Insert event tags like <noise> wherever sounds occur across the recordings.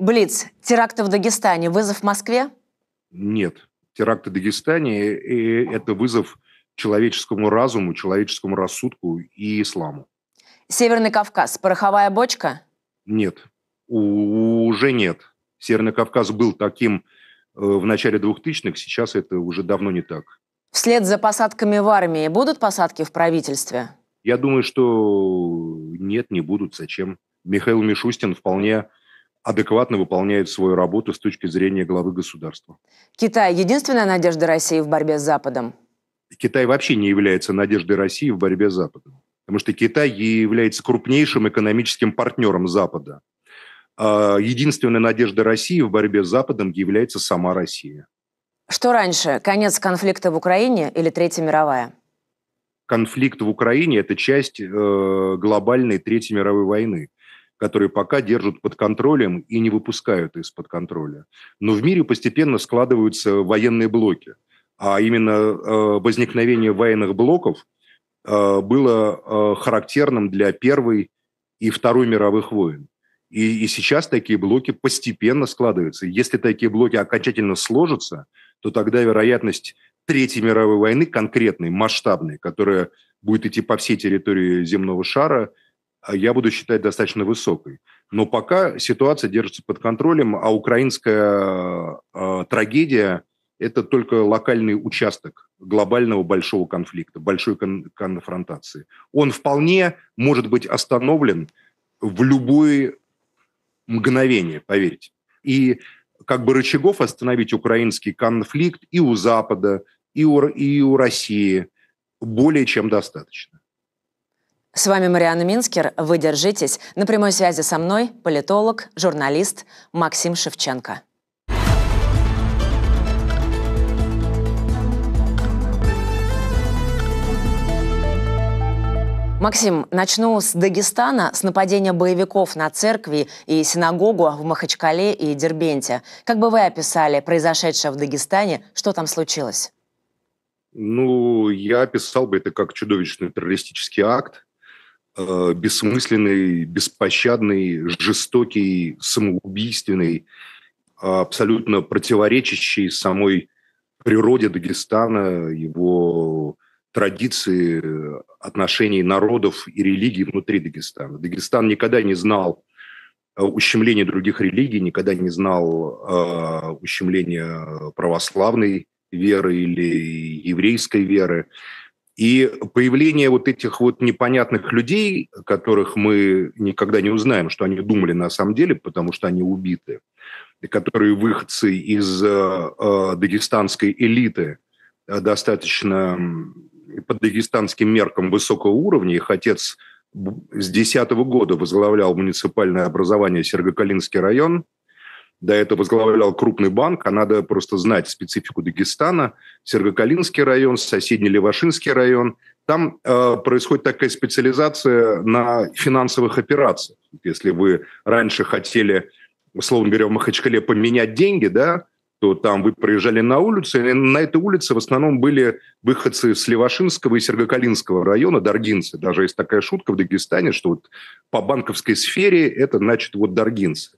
Блиц, теракты в Дагестане, вызов в Москве? Нет. Теракты в Дагестане – это вызов человеческому разуму, человеческому рассудку и исламу. Северный Кавказ, пороховая бочка? Нет, уже нет. Северный Кавказ был таким э, в начале 2000-х, сейчас это уже давно не так. Вслед за посадками в армии будут посадки в правительстве? Я думаю, что нет, не будут. Зачем? Михаил Мишустин вполне адекватно выполняет свою работу с точки зрения главы государства. Китай – единственная надежда России в борьбе с Западом? Китай вообще не является надеждой России в борьбе с Западом. Потому что Китай является крупнейшим экономическим партнером Запада. А, единственная надежда России в борьбе с Западом является сама Россия. Что раньше, конец конфликта в Украине или Третья мировая? Конфликт в Украине – это часть э, глобальной Третьей мировой войны которые пока держат под контролем и не выпускают из-под контроля. Но в мире постепенно складываются военные блоки. А именно э, возникновение военных блоков э, было э, характерным для Первой и Второй мировых войн. И, и сейчас такие блоки постепенно складываются. Если такие блоки окончательно сложатся, то тогда вероятность Третьей мировой войны конкретной, масштабной, которая будет идти по всей территории земного шара – а я буду считать достаточно высокой. Но пока ситуация держится под контролем, а украинская э, трагедия – это только локальный участок глобального большого конфликта, большой кон- конфронтации. Он вполне может быть остановлен в любое мгновение, поверьте. И как бы рычагов остановить украинский конфликт и у Запада, и у, и у России более чем достаточно. С вами Мариана Минскер. Вы держитесь. На прямой связи со мной политолог, журналист Максим Шевченко. Максим, начну с Дагестана, с нападения боевиков на церкви и синагогу в Махачкале и Дербенте. Как бы вы описали произошедшее в Дагестане? Что там случилось? Ну, я описал бы это как чудовищный террористический акт, Э, бессмысленный, беспощадный, жестокий, самоубийственный, абсолютно противоречащий самой природе Дагестана, его традиции, отношений народов и религий внутри Дагестана. Дагестан никогда не знал э, ущемления других религий, никогда не знал э, ущемления православной веры или еврейской веры. И появление вот этих вот непонятных людей, которых мы никогда не узнаем, что они думали на самом деле, потому что они убиты, которые выходцы из э, э дагестанской элиты, э, достаточно по дагестанским меркам высокого уровня. Их отец с 2010 года возглавлял муниципальное образование Сергокалинский район – до этого возглавлял крупный банк, а надо просто знать специфику Дагестана, Сергокалинский район, соседний Левашинский район. Там э, происходит такая специализация на финансовых операциях. Если вы раньше хотели, условно говоря, в Махачкале поменять деньги, да, то там вы проезжали на улицу, и на этой улице в основном были выходцы с Левашинского и Сергокалинского района, даргинцы. Даже есть такая шутка в Дагестане, что вот по банковской сфере это значит вот даргинцы.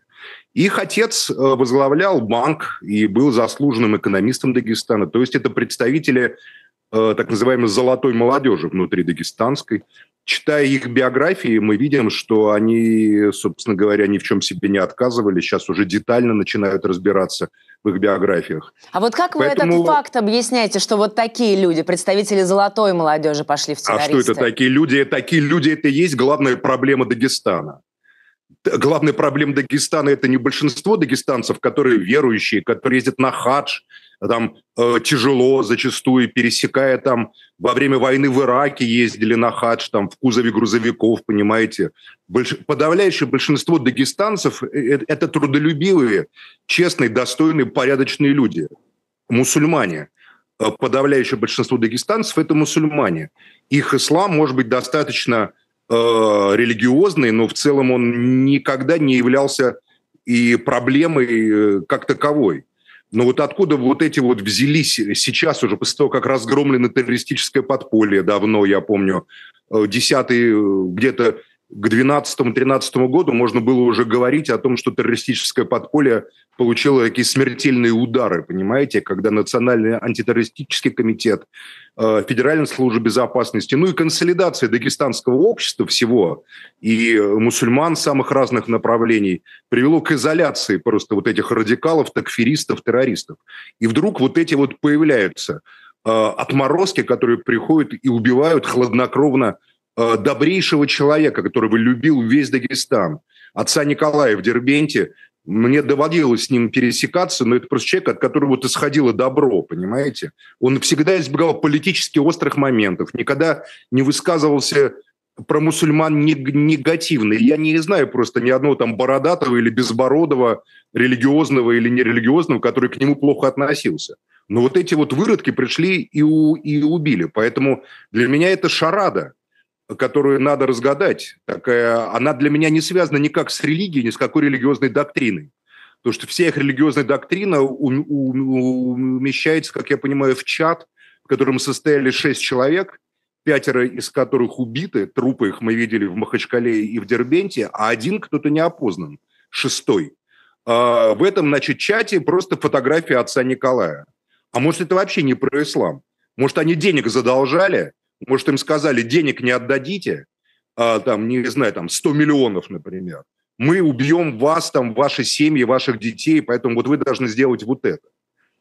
Их отец э, возглавлял банк и был заслуженным экономистом Дагестана. То есть это представители э, так называемой золотой молодежи внутри дагестанской. Читая их биографии, мы видим, что они, собственно говоря, ни в чем себе не отказывали. Сейчас уже детально начинают разбираться в их биографиях. А вот как Поэтому... вы этот факт объясняете, что вот такие люди, представители золотой молодежи, пошли в террористы? А что это такие люди? Такие люди – это и есть главная проблема Дагестана главная проблема Дагестана – это не большинство дагестанцев, которые верующие, которые ездят на хадж, там э, тяжело зачастую, пересекая там во время войны в Ираке ездили на хадж, там в кузове грузовиков, понимаете. Больш... Подавляющее большинство дагестанцев это, э, это трудолюбивые, честные, достойные, порядочные люди, мусульмане. Э, подавляющее большинство дагестанцев это мусульмане. Их ислам может быть достаточно Э, религиозный, но в целом он никогда не являлся и проблемой э, как таковой. Но вот откуда вот эти вот взялись сейчас уже, после того, как разгромлено террористическое подполье давно, я помню, э, десятый где-то к 2012-2013 году можно было уже говорить о том, что террористическое подполье получило такие смертельные удары, понимаете, когда Национальный антитеррористический комитет, э, Федеральная служба безопасности, ну и консолидация дагестанского общества всего и э, мусульман самых разных направлений привело к изоляции просто вот этих радикалов, такфиристов, террористов. И вдруг вот эти вот появляются э, отморозки, которые приходят и убивают хладнокровно Э, добрейшего человека, которого любил весь Дагестан, отца Николая в Дербенте, мне доводилось с ним пересекаться, но это просто человек, от которого вот исходило добро, понимаете? Он всегда избегал политически острых моментов, никогда не высказывался про мусульман негативно. Я не знаю просто ни одного там бородатого или безбородого, религиозного или нерелигиозного, который к нему плохо относился. Но вот эти вот выродки пришли и, у, и убили. Поэтому для меня это шарада которую надо разгадать. Такая, она для меня не связана никак с религией, ни с какой религиозной доктриной. Потому что вся их религиозная доктрина умещается, как я понимаю, в чат, в котором состояли шесть человек, пятеро из которых убиты, трупы их мы видели в Махачкале и в Дербенте, а один кто-то не опознан, шестой. А, в этом, значит, чате просто фотография отца Николая. А может, это вообще не про ислам? Может, они денег задолжали, может, им сказали, денег не отдадите, а, там, не знаю, там, 100 миллионов, например. Мы убьем вас, там, ваши семьи, ваших детей, поэтому вот вы должны сделать вот это.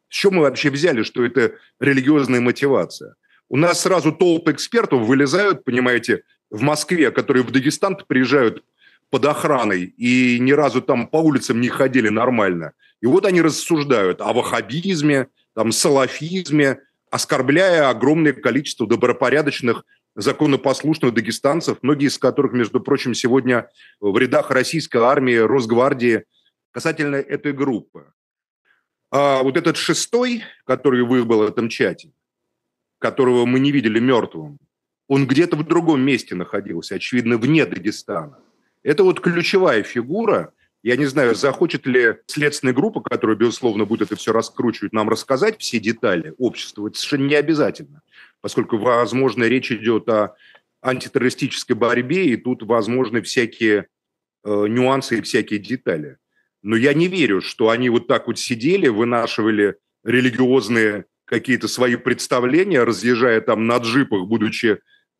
С чего мы вообще взяли, что это религиозная мотивация? У нас сразу толпы экспертов вылезают, понимаете, в Москве, которые в Дагестан приезжают под охраной и ни разу там по улицам не ходили нормально. И вот они рассуждают о ваххабизме, там, салафизме, оскорбляя огромное количество добропорядочных законопослушных дагестанцев, многие из которых, между прочим, сегодня в рядах российской армии, Росгвардии, касательно этой группы. А вот этот шестой, который выбыл в этом чате, которого мы не видели мертвым, он где-то в другом месте находился, очевидно, вне Дагестана. Это вот ключевая фигура, я не знаю, захочет ли следственная группа, которая, безусловно, будет это все раскручивать, нам рассказать все детали обществу. Это совершенно не обязательно, поскольку, возможно, речь идет о антитеррористической борьбе, и тут возможны всякие э, нюансы и всякие детали. Но я не верю, что они вот так вот сидели, вынашивали религиозные какие-то свои представления, разъезжая там на джипах, будучи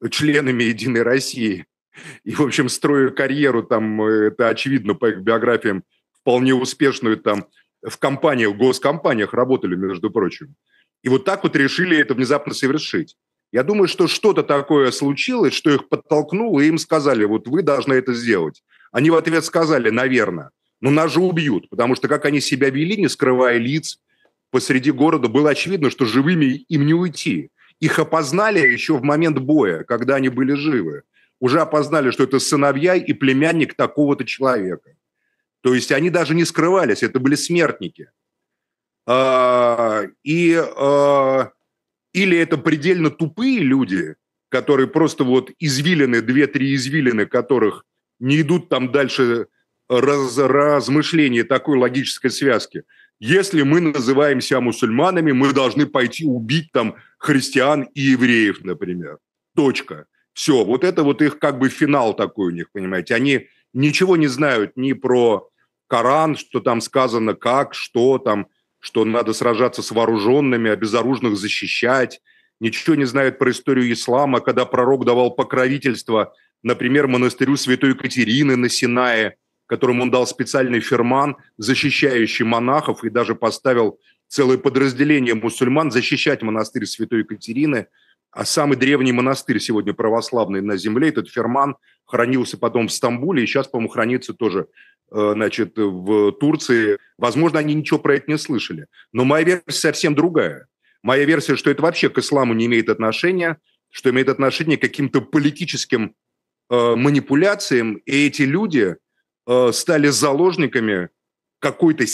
членами «Единой России», <laughs> И, в общем, строю карьеру там, э, это очевидно по их биографиям, вполне успешную там в компаниях, в госкомпаниях работали, между прочим. И вот так вот решили это внезапно совершить. Я думаю, что что-то такое случилось, что их подтолкнуло, и им сказали, вот вы должны это сделать. Они в ответ сказали, наверное, но нас же убьют, потому что как они себя вели, не скрывая лиц, посреди города, было очевидно, что живыми им не уйти. Их опознали еще в момент боя, когда они были живы уже опознали, что это сыновья и племянник такого-то человека. То есть они даже не скрывались, это были смертники. А, и, а, или это предельно тупые люди, которые просто вот извилины, две-три извилины, которых не идут там дальше раз, размышления такой логической связки. Если мы называем себя мусульманами, мы должны пойти убить там христиан и евреев, например. Точка. Все, вот это вот их как бы финал такой у них, понимаете. Они ничего не знают ни про Коран, что там сказано, как, что там, что надо сражаться с вооруженными, обезоруженных защищать. Ничего не знают про историю ислама, когда пророк давал покровительство, например, монастырю Святой Екатерины на Синае, которому он дал специальный ферман, защищающий монахов, и даже поставил целое подразделение мусульман защищать монастырь Святой Екатерины – а самый древний монастырь сегодня православный на земле, этот Ферман, хранился потом в Стамбуле, и сейчас, по-моему, хранится тоже э, значит, в Турции. Возможно, они ничего про это не слышали. Но моя версия совсем другая. Моя версия, что это вообще к исламу не имеет отношения, что имеет отношение к каким-то политическим э, манипуляциям, и эти люди э, стали заложниками какой-то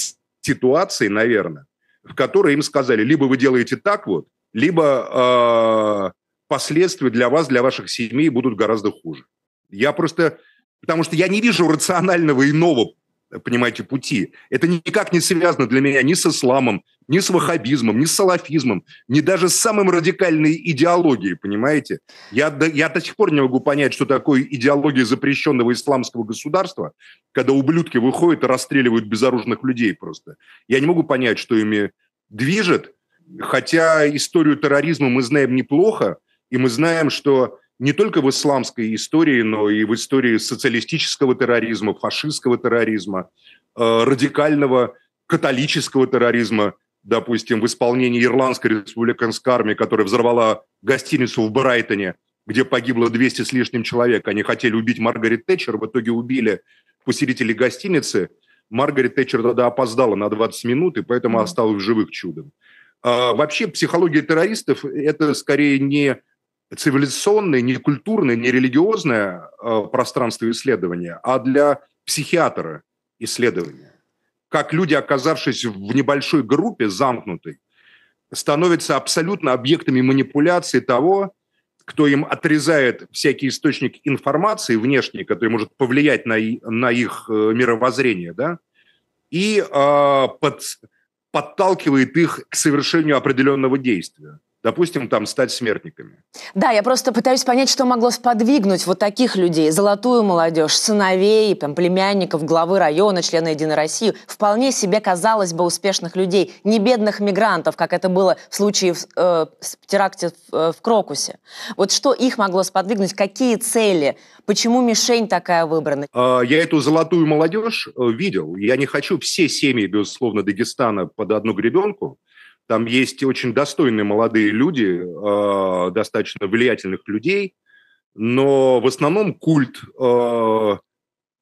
ситуации, наверное, в которой им сказали, либо вы делаете так вот, либо э, последствия для вас, для ваших семей будут гораздо хуже. Я просто... Потому что я не вижу рационального иного, понимаете, пути. Это никак не связано для меня ни с исламом, ни с ваххабизмом, ни с салафизмом, ни даже с самым радикальной идеологией, понимаете? Я до, я до сих пор не могу понять, что такое идеология запрещенного исламского государства, когда ублюдки выходят и расстреливают безоружных людей просто. Я не могу понять, что ими движет, Хотя историю терроризма мы знаем неплохо, и мы знаем, что не только в исламской истории, но и в истории социалистического терроризма, фашистского терроризма, э, радикального католического терроризма, допустим, в исполнении Ирландской республиканской армии, которая взорвала гостиницу в Брайтоне, где погибло 200 с лишним человек. Они хотели убить Маргарет Тэтчер, в итоге убили посетителей гостиницы. Маргарет Тэтчер тогда опоздала на 20 минут, и поэтому осталась в живых чудом. А, вообще психология террористов – это скорее не цивилизационное, не культурное, не религиозное а, пространство исследования, а для психиатра исследования. Как люди, оказавшись в небольшой группе, замкнутой, становятся абсолютно объектами манипуляции того, кто им отрезает всякий источник информации внешний, который может повлиять на, на их э, мировоззрение, да, и э, под, подталкивает их к совершению определенного действия допустим, там стать смертниками. Да, я просто пытаюсь понять, что могло сподвигнуть вот таких людей, золотую молодежь, сыновей, там, племянников, главы района, члена Единой России, вполне себе, казалось бы, успешных людей, не бедных мигрантов, как это было в случае э, с теракте в, э, в Крокусе. Вот что их могло сподвигнуть, какие цели, почему мишень такая выбрана? Я эту золотую молодежь э, видел. Я не хочу все семьи, безусловно, Дагестана под одну гребенку, там есть очень достойные молодые люди, а, достаточно влиятельных людей, но в основном культ а,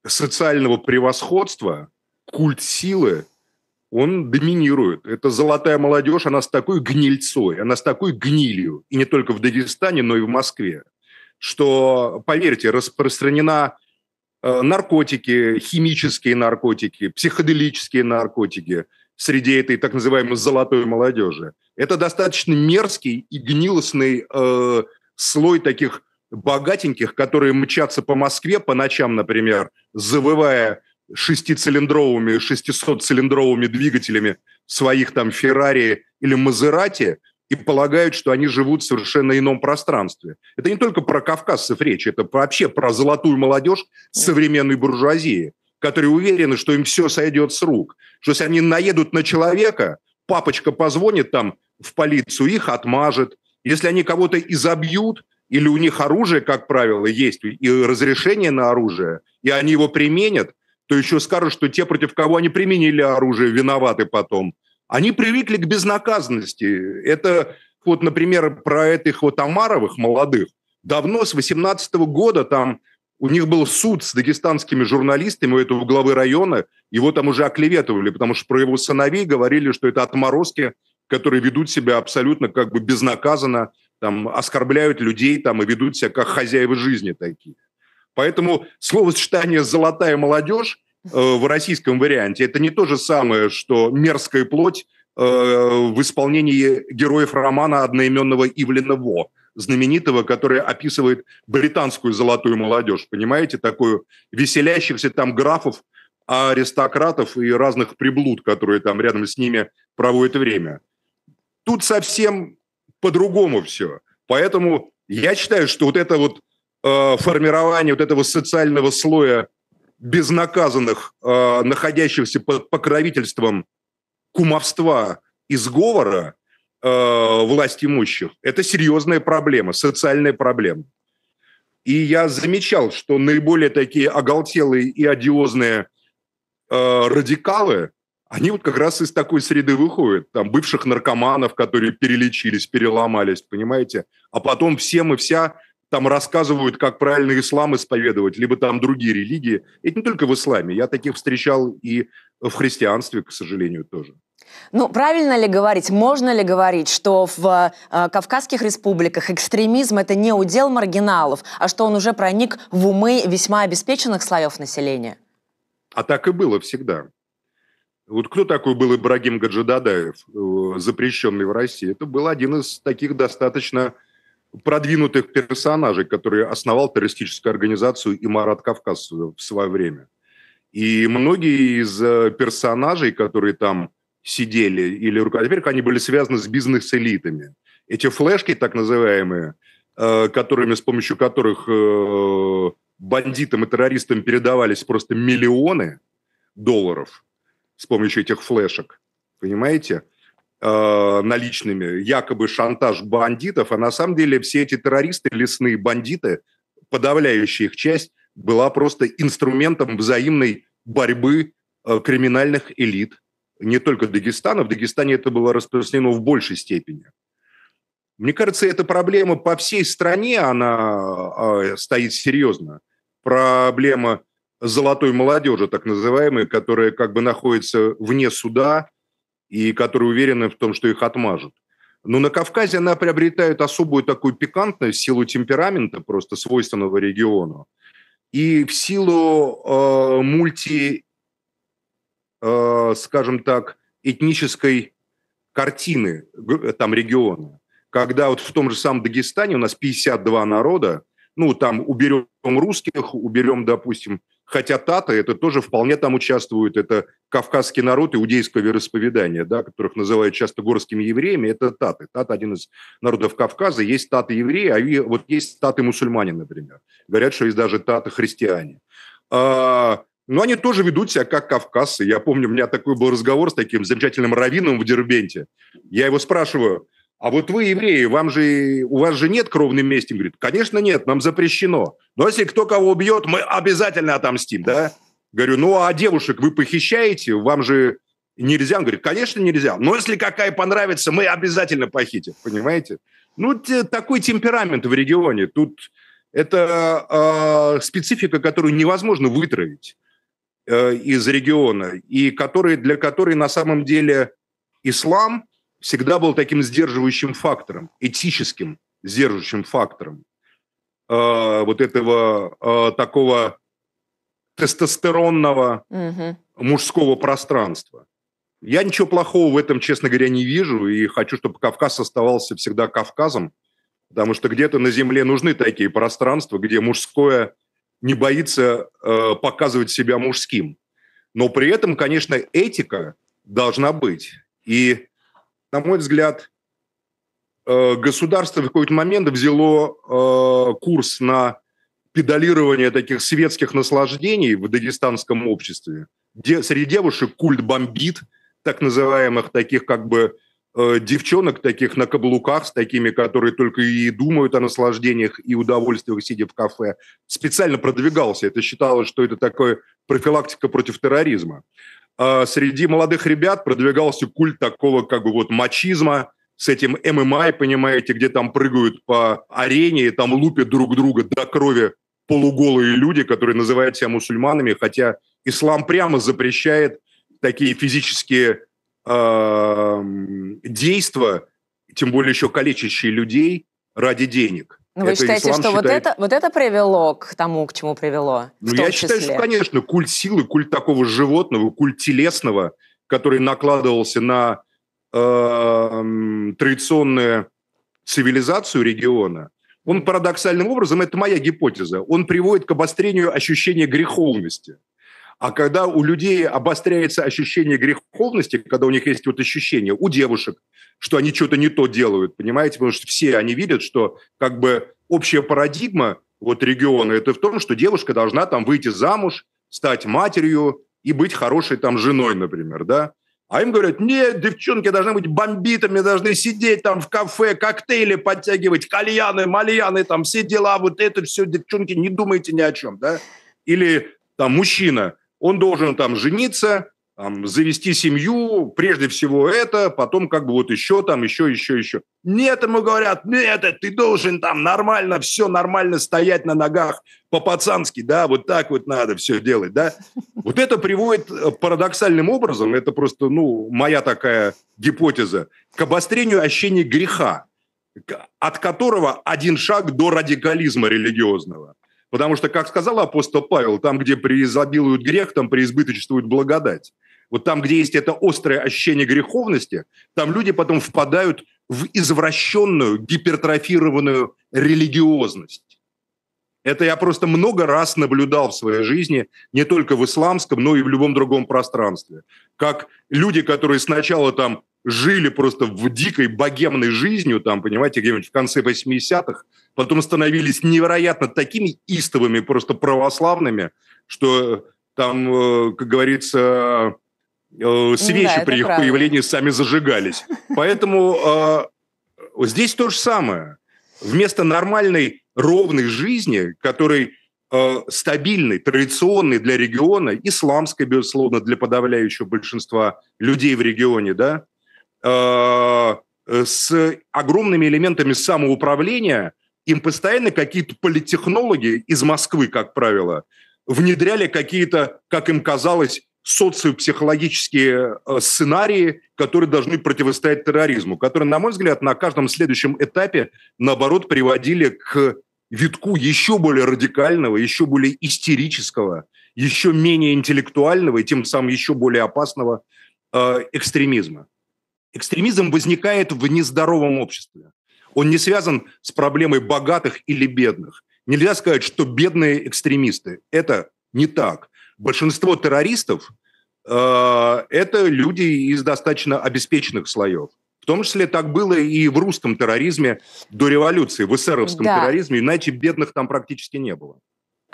социального превосходства, культ силы, он доминирует. Это золотая молодежь, она с такой гнильцой, она с такой гнилью, и не только в Дагестане, но и в Москве, что, поверьте, распространена а, наркотики, химические наркотики, психоделические наркотики – среди этой так называемой золотой молодежи. Это достаточно мерзкий и гнилостный э, слой таких богатеньких, которые мчатся по Москве по ночам, например, завывая шестицилиндровыми, шестисотцилиндровыми двигателями своих там Феррари или Мазерати и полагают, что они живут в совершенно ином пространстве. Это не только про кавказцев речь, это вообще про золотую молодежь современной буржуазии – которые уверены, что им все сойдет с рук. Что если они наедут на человека, папочка позвонит там в полицию, их отмажет. Если они кого-то изобьют, или у них оружие, как правило, есть, и разрешение на оружие, и они его применят, то еще скажут, что те, против кого они применили оружие, виноваты потом. Они привыкли к безнаказанности. Это вот, например, про этих вот Амаровых молодых. Давно, с 18 года, там у них был суд с дагестанскими журналистами у этого главы района, его там уже оклеветывали, потому что про его сыновей говорили, что это отморозки, которые ведут себя абсолютно как бы безнаказанно, там, оскорбляют людей там, и ведут себя как хозяева жизни такие. Поэтому словосочетание «золотая молодежь» э, в российском варианте – это не то же самое, что «мерзкая плоть» э, в исполнении героев романа одноименного Ивлена Во – знаменитого, который описывает британскую золотую молодежь, понимаете, такую веселящихся там графов, аристократов и разных приблуд, которые там рядом с ними проводят время. Тут совсем по-другому все. Поэтому я считаю, что вот это вот э, формирование вот этого социального слоя безнаказанных, э, находящихся под покровительством кумовства и сговора, Э, власть имущих. Это серьезная проблема, социальная проблема. И я замечал, что наиболее такие оголтелые и одиозные э, радикалы, они вот как раз из такой среды выходят. Там бывших наркоманов, которые перелечились, переломались, понимаете? А потом всем и вся там рассказывают, как правильно ислам исповедовать, либо там другие религии. Это не только в исламе. Я таких встречал и в христианстве, к сожалению, тоже. Ну, правильно ли говорить, можно ли говорить, что в э, Кавказских республиках экстремизм это не удел маргиналов, а что он уже проник в умы весьма обеспеченных слоев населения? А так и было всегда. Вот кто такой был Ибрагим Гаджидадаев, э, запрещенный в России? Это был один из таких достаточно продвинутых персонажей, который основал террористическую организацию «Имарат Кавказ» в свое время. И многие из э, персонажей, которые там сидели или руководили, а они были связаны с бизнес-элитами. Эти флешки, так называемые, э, которыми, с помощью которых э, бандитам и террористам передавались просто миллионы долларов с помощью этих флешек, понимаете, наличными, якобы шантаж бандитов, а на самом деле все эти террористы, лесные бандиты, подавляющая их часть, была просто инструментом взаимной борьбы э, криминальных элит, не только Дагестана, в Дагестане это было распространено в большей степени. Мне кажется, эта проблема по всей стране, она а, стоит серьезно. Проблема золотой молодежи, так называемой, которая как бы находится вне суда и которые уверены в том, что их отмажут. Но на Кавказе она приобретает особую такую пикантность силу темперамента, просто свойственного региону. И в силу э, мульти, э, скажем так, этнической картины э, там региона, когда вот в том же самом Дагестане у нас 52 народа, ну, там уберем русских, уберем, допустим, хотя таты это тоже вполне там участвуют, это кавказский народ иудейского вероисповедания, да, которых называют часто горскими евреями, это таты. Таты – один из народов Кавказа, есть таты евреи, а вот есть таты мусульмане, например. Говорят, что есть даже таты христиане. А, Но ну, они тоже ведут себя как кавказцы. Я помню, у меня такой был разговор с таким замечательным раввином в Дербенте. Я его спрашиваю, а вот вы евреи, вам же, у вас же нет кровной мести? Он говорит, конечно нет, нам запрещено. Но если кто кого убьет, мы обязательно отомстим, да? Говорю, ну а девушек вы похищаете, вам же нельзя? Он говорит, конечно нельзя, но если какая понравится, мы обязательно похитим, понимаете? Ну, такой темперамент в регионе. Тут это э, специфика, которую невозможно вытравить э, из региона, и который, для которой на самом деле ислам – всегда был таким сдерживающим фактором, этическим сдерживающим фактором э, вот этого э, такого тестостеронного угу. мужского пространства. Я ничего плохого в этом, честно говоря, не вижу, и хочу, чтобы Кавказ оставался всегда Кавказом, потому что где-то на Земле нужны такие пространства, где мужское не боится э, показывать себя мужским. Но при этом, конечно, этика должна быть. И на мой взгляд, э, государство в какой-то момент взяло э, курс на педалирование таких светских наслаждений в дагестанском обществе. Де, среди девушек культ бомбит, так называемых таких как бы э, девчонок, таких на каблуках, с такими, которые только и думают о наслаждениях и удовольствиях, сидя в кафе, специально продвигался. Это считалось, что это такое профилактика против терроризма. А, среди молодых ребят продвигался культ такого как бы вот мачизма, с этим ММА, понимаете, где там прыгают по арене и там лупят друг друга до крови полуголые люди, которые называют себя мусульманами, хотя ислам прямо запрещает такие физические э, действия, тем более еще калечащие людей ради денег. Но ну, вы это считаете, что считает... вот, это, вот это привело к тому, к чему привело? Ну, я числе. считаю, что, конечно, культ силы, культ такого животного, культ телесного, который накладывался на э, традиционную цивилизацию региона, он парадоксальным образом, это моя гипотеза, он приводит к обострению ощущения греховности. А когда у людей обостряется ощущение греховности, когда у них есть вот ощущение, у девушек, что они что-то не то делают, понимаете, потому что все они видят, что как бы общая парадигма вот региона – это в том, что девушка должна там выйти замуж, стать матерью и быть хорошей там женой, например, да. А им говорят, нет, девчонки должны быть бомбитами, должны сидеть там в кафе, коктейли подтягивать, кальяны, мальяны, там все дела, вот это все, девчонки, не думайте ни о чем, да. Или там мужчина – он должен там жениться, там, завести семью, прежде всего это, потом как бы вот еще там, еще, еще, еще. Нет, ему говорят, нет, ты должен там нормально, все нормально стоять на ногах по-пацански, да, вот так вот надо все делать, да. Вот это приводит э, парадоксальным образом, это просто, ну, моя такая гипотеза, к обострению ощущения греха, от которого один шаг до радикализма религиозного. Потому что, как сказал апостол Павел, там, где преизобилуют грех, там преизбыточествует благодать. Вот там, где есть это острое ощущение греховности, там люди потом впадают в извращенную, гипертрофированную религиозность. Это я просто много раз наблюдал в своей жизни, не только в исламском, но и в любом другом пространстве. Как люди, которые сначала там жили просто в дикой богемной жизнью, там, понимаете, где-нибудь в конце 80-х, потом становились невероятно такими истовыми, просто православными, что э, там, э, как говорится, э, свечи да, при их правда. появлении сами зажигались. Поэтому здесь то же самое. Вместо нормальной, ровной жизни, которой стабильной, традиционной для региона, исламской, безусловно, для подавляющего большинства людей в регионе, да, Э, э, с огромными элементами самоуправления, им постоянно какие-то политтехнологи из Москвы, как правило, внедряли какие-то, как им казалось, социопсихологические э, сценарии, которые должны противостоять терроризму, которые, на мой взгляд, на каждом следующем этапе, наоборот, приводили к витку еще более радикального, еще более истерического, еще менее интеллектуального и тем самым еще более опасного экстремизма. Экстремизм возникает в нездоровом обществе. Он не связан с проблемой богатых или бедных. Нельзя сказать, что бедные экстремисты. Это не так. Большинство террористов э, это люди из достаточно обеспеченных слоев. В том числе так было и в русском терроризме до революции, в эсеровском да. терроризме, иначе бедных там практически не было.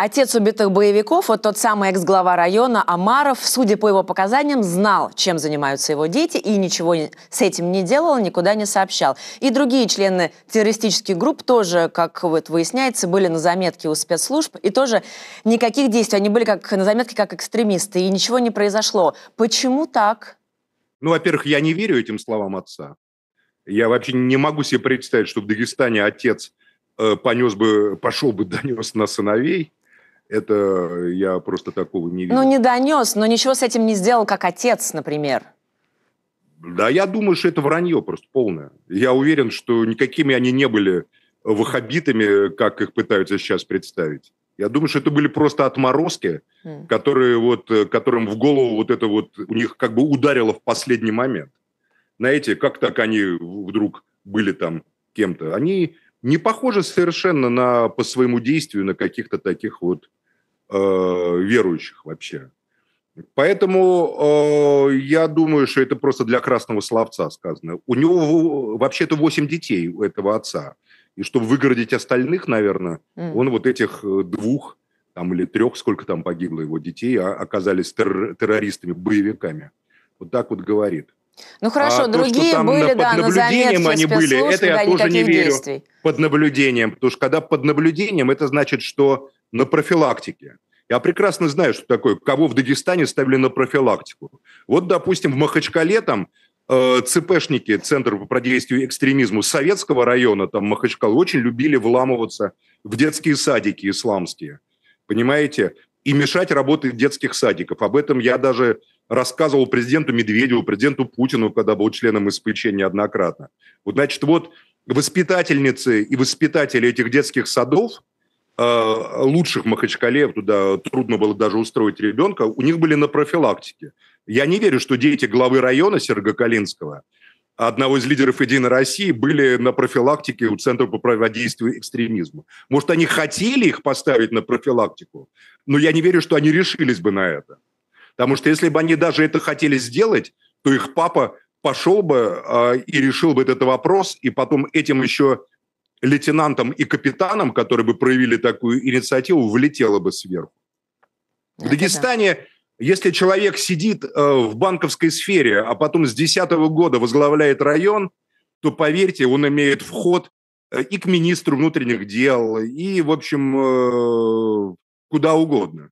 Отец убитых боевиков, вот тот самый экс-глава района Амаров, судя по его показаниям, знал, чем занимаются его дети и ничего с этим не делал, никуда не сообщал. И другие члены террористических групп тоже, как вот выясняется, были на заметке у спецслужб и тоже никаких действий. Они были как на заметке как экстремисты и ничего не произошло. Почему так? Ну, во-первых, я не верю этим словам отца. Я вообще не могу себе представить, что в Дагестане отец э, понес бы, пошел бы, <laughs> донес на сыновей это я просто такого не видел. Ну, не донес, но ничего с этим не сделал, как отец, например. Да, я думаю, что это вранье просто полное. Я уверен, что никакими они не были ваххабитами, как их пытаются сейчас представить. Я думаю, что это были просто отморозки, хм. которые вот, которым в голову вот это вот у них как бы ударило в последний момент. Знаете, как так они вдруг были там кем-то? Они не похожи совершенно на, по своему действию на каких-то таких вот Э, верующих вообще. Поэтому э, я думаю, что это просто для красного словца сказано. У него вообще-то 8 детей, у этого отца. И чтобы выгородить остальных, наверное, mm. он вот этих э, двух там, или трех, сколько там погибло его детей, а, оказались терр- террористами, боевиками. Вот так вот говорит. Ну хорошо, а другие то, там были, на, да, под наблюдением они были, это я тоже не верю. Под наблюдением, потому что когда под наблюдением, это значит, что на профилактике. Я прекрасно знаю, что такое, кого в Дагестане ставили на профилактику. Вот, допустим, в Махачкале там э, ЦПшники, Центр по противодействию экстремизму советского района, там Махачкал, очень любили вламываться в детские садики исламские, понимаете, и мешать работе детских садиков. Об этом я даже рассказывал президенту Медведеву, президенту Путину, когда был членом СПЧ неоднократно. Вот, значит, вот воспитательницы и воспитатели этих детских садов – Э, лучших махачкалеев, туда трудно было даже устроить ребенка, у них были на профилактике. Я не верю, что дети главы района Серго Калинского, одного из лидеров «Единой России», были на профилактике у Центра по противодействию экстремизму. Может, они хотели их поставить на профилактику, но я не верю, что они решились бы на это. Потому что если бы они даже это хотели сделать, то их папа пошел бы э, и решил бы этот вопрос, и потом этим еще лейтенантам и капитанам, которые бы проявили такую инициативу, влетело бы сверху. в Дагестане, да. если человек сидит э, в банковской сфере, а потом с 2010 года возглавляет район, то, поверьте, он имеет вход э, и к министру внутренних дел, и, в общем, э, куда угодно.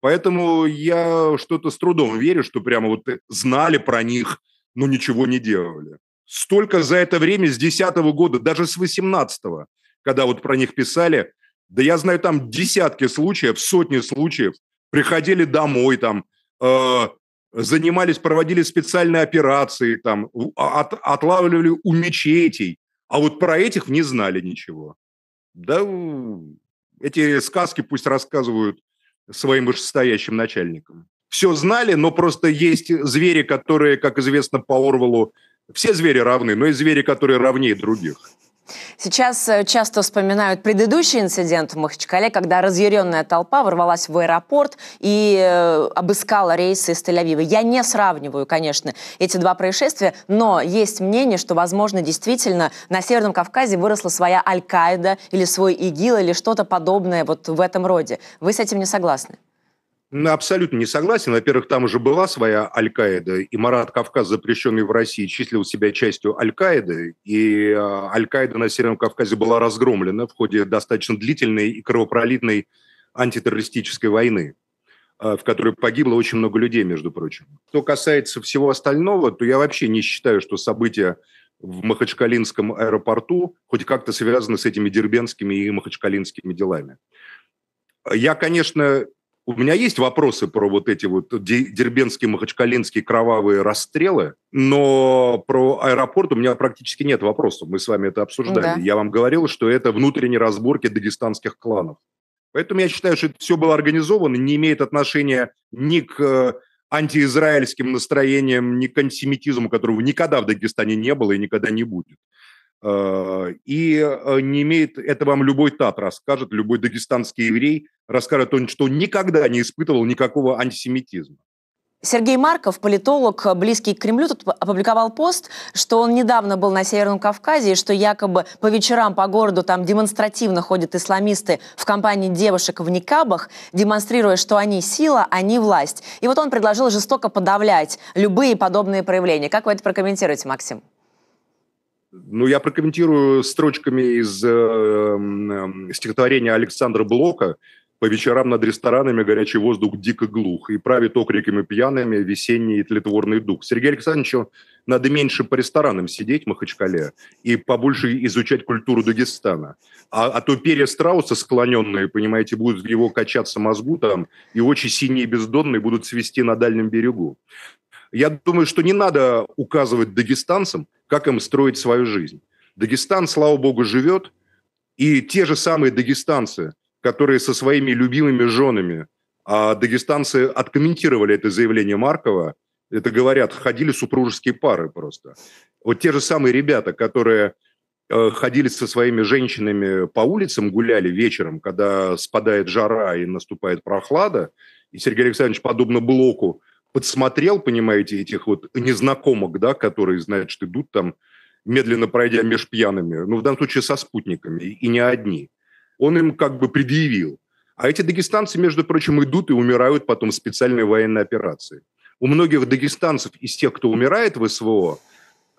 Поэтому я что-то с трудом верю, что прямо вот знали про них, но ничего не делали столько за это время с 2010 года, даже с 18 когда вот про них писали. Да я знаю там десятки случаев, сотни случаев. Приходили домой там, э, занимались, проводили специальные операции там, а, от, отлавливали у мечетей. А вот про этих не знали ничего. Да эти сказки пусть рассказывают своим вышестоящим начальникам. Все знали, но просто есть звери, которые, как известно по Орвалу, все звери равны, но и звери, которые равнее других. Сейчас э, часто вспоминают предыдущий инцидент в Махачкале, когда разъяренная толпа ворвалась в аэропорт и э, обыскала рейсы из Тель-Авива. Я не сравниваю, конечно, эти два происшествия, но есть мнение, что, возможно, действительно на Северном Кавказе выросла своя Аль-Каида или свой ИГИЛ или что-то подобное вот в этом роде. Вы с этим не согласны? Ну, абсолютно не согласен. Во-первых, там уже была своя Аль-Каида, и Марат Кавказ, запрещенный в России, числил себя частью Аль-Каиды, и а, Аль-Каида на Северном Кавказе была разгромлена в ходе достаточно длительной и кровопролитной антитеррористической войны, а, в которой погибло очень много людей, между прочим. Что касается всего остального, то я вообще не считаю, что события в Махачкалинском аэропорту хоть как-то связаны с этими дербенскими и махачкалинскими делами. Я, конечно, у меня есть вопросы про вот эти вот дербенские, махачкалинские кровавые расстрелы, но про аэропорт у меня практически нет вопросов. Мы с вами это обсуждали. Да. Я вам говорил, что это внутренние разборки дагестанских кланов. Поэтому я считаю, что это все было организовано, не имеет отношения ни к э, антиизраильским настроениям, ни к антисемитизму, которого никогда в Дагестане не было и никогда не будет. Э, и э, не имеет, это вам любой тат расскажет, любой дагестанский еврей расскажет, он, что никогда не испытывал никакого антисемитизма. Сергей Марков, политолог, близкий к Кремлю, тут опубликовал пост, что он недавно был на Северном Кавказе, и что якобы по вечерам по городу там демонстративно ходят исламисты в компании девушек в никабах, демонстрируя, что они сила, они а власть. И вот он предложил жестоко подавлять любые подобные проявления. Как вы это прокомментируете, Максим? Ну, я прокомментирую строчками из э, э, стихотворения Александра Блока «По вечерам над ресторанами горячий воздух дико глух и правит окриками пьяными весенний тлетворный дух». Сергею Александровичу надо меньше по ресторанам сидеть в Махачкале и побольше изучать культуру Дагестана. А, а то перья страуса склоненные, понимаете, будут в его качаться мозгу там, и очень синие бездонные будут свести на дальнем берегу. Я думаю, что не надо указывать дагестанцам, как им строить свою жизнь. Дагестан, слава богу, живет, и те же самые дагестанцы, которые со своими любимыми женами, а дагестанцы откомментировали это заявление Маркова, это говорят, ходили супружеские пары просто. Вот те же самые ребята, которые э, ходили со своими женщинами по улицам, гуляли вечером, когда спадает жара и наступает прохлада, и Сергей Александрович, подобно блоку, подсмотрел, понимаете, этих вот незнакомок, да, которые, значит, идут там, медленно пройдя меж пьяными, ну, в данном случае со спутниками, и не одни. Он им как бы предъявил. А эти дагестанцы, между прочим, идут и умирают потом в специальной военной операции. У многих дагестанцев из тех, кто умирает в СВО,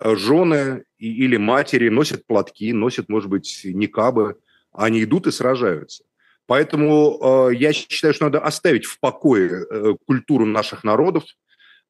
э, жены или матери носят платки, носят, может быть, никабы. Они идут и сражаются. Поэтому э, я считаю, что надо оставить в покое э, культуру наших народов.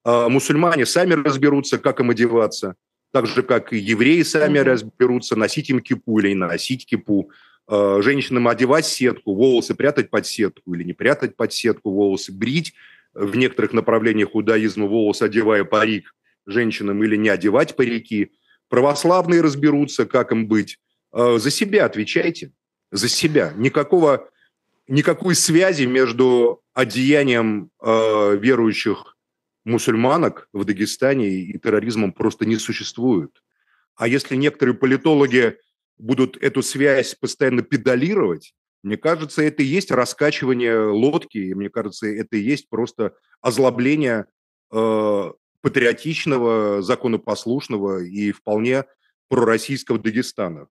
Э, мусульмане сами разберутся, как им одеваться, так же, как и евреи сами разберутся, носить им кипу или не носить кипу. Э, женщинам одевать сетку, волосы прятать под сетку или не прятать под сетку, волосы брить. В некоторых направлениях удаизма волосы одевая парик женщинам или не одевать парики. Православные разберутся, как им быть. Э, за себя отвечайте, за себя. Никакого никакой связи между одеянием э, верующих мусульманок в Дагестане и терроризмом просто не существует. А если некоторые политологи будут эту связь постоянно педалировать, мне кажется, это и есть раскачивание лодки, и мне кажется, это и есть просто озлобление э, патриотичного, законопослушного и вполне пророссийского Дагестана.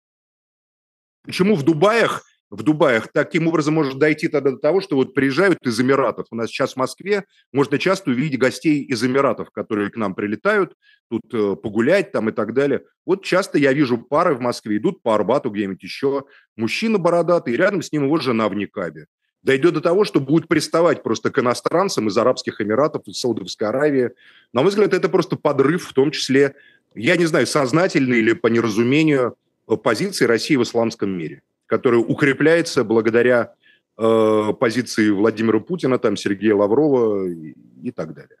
Почему в Дубаях в Дубаях, таким образом может дойти тогда до того, что вот приезжают из Эмиратов. У нас сейчас в Москве можно часто увидеть гостей из Эмиратов, которые к нам прилетают, тут э, погулять там и так далее. Вот часто я вижу пары в Москве, идут по Арбату где-нибудь еще, мужчина бородатый, и рядом с ним его жена в Никабе. Дойдет до того, что будут приставать просто к иностранцам из Арабских Эмиратов, из Саудовской Аравии. На мой взгляд, это просто подрыв, в том числе, я не знаю, сознательный или по неразумению э, позиции России в исламском мире который укрепляется благодаря э, позиции Владимира Путина, там Сергея Лаврова и, и так далее.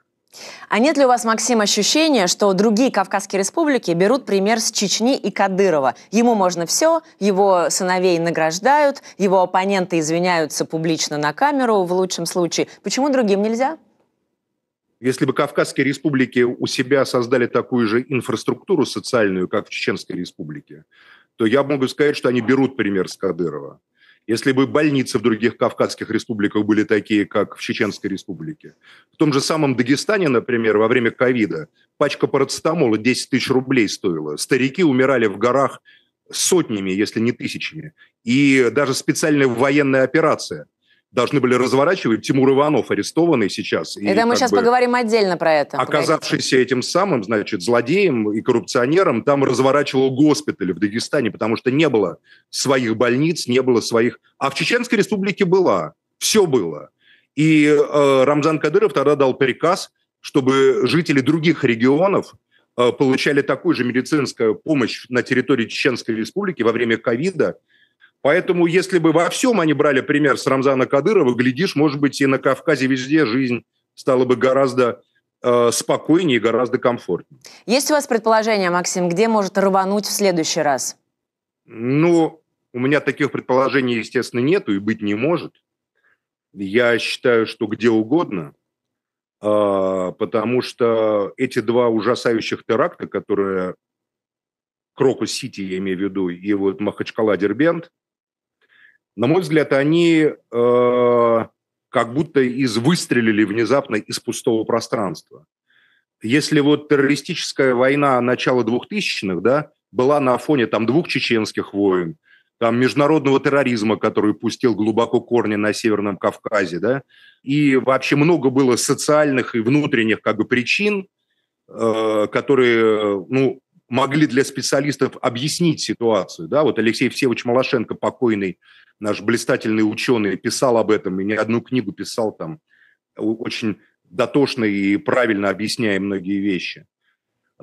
А нет ли у вас, Максим, ощущения, что другие кавказские республики берут пример с Чечни и Кадырова? Ему можно все, его сыновей награждают, его оппоненты извиняются публично на камеру в лучшем случае. Почему другим нельзя? Если бы кавказские республики у себя создали такую же инфраструктуру социальную, как в Чеченской республике, то я могу сказать, что они берут пример с Кадырова. Если бы больницы в других кавказских республиках были такие, как в Чеченской республике. В том же самом Дагестане, например, во время ковида пачка парацетамола 10 тысяч рублей стоила. Старики умирали в горах сотнями, если не тысячами. И даже специальная военная операция должны были разворачивать Тимур Иванов, арестованный сейчас. Это и, мы сейчас бы, поговорим отдельно про это. Оказавшийся этим самым, значит, злодеем и коррупционером, там разворачивал госпитали в Дагестане, потому что не было своих больниц, не было своих... А в Чеченской республике была, все было. И э, Рамзан Кадыров тогда дал приказ, чтобы жители других регионов э, получали такую же медицинскую помощь на территории Чеченской республики во время ковида, Поэтому, если бы во всем они брали пример с Рамзана Кадырова, глядишь, может быть, и на Кавказе везде жизнь стала бы гораздо э, спокойнее и гораздо комфортнее. Есть у вас предположение, Максим, где может рвануть в следующий раз? Ну, у меня таких предположений, естественно, нету и быть не может. Я считаю, что где угодно, э, потому что эти два ужасающих теракта, которые Крокус-Сити, я имею в виду, и вот Махачкала-Дербент – на мой взгляд, они э, как будто из выстрелили внезапно из пустого пространства. Если вот террористическая война начала 2000-х, да, была на фоне там двух чеченских войн, там международного терроризма, который пустил глубоко корни на Северном Кавказе, да, и вообще много было социальных и внутренних как бы причин, э, которые, ну, могли для специалистов объяснить ситуацию. Да? Вот Алексей Всеволодович Малашенко, покойный наш блистательный ученый, писал об этом, и не одну книгу писал там, очень дотошно и правильно объясняя многие вещи.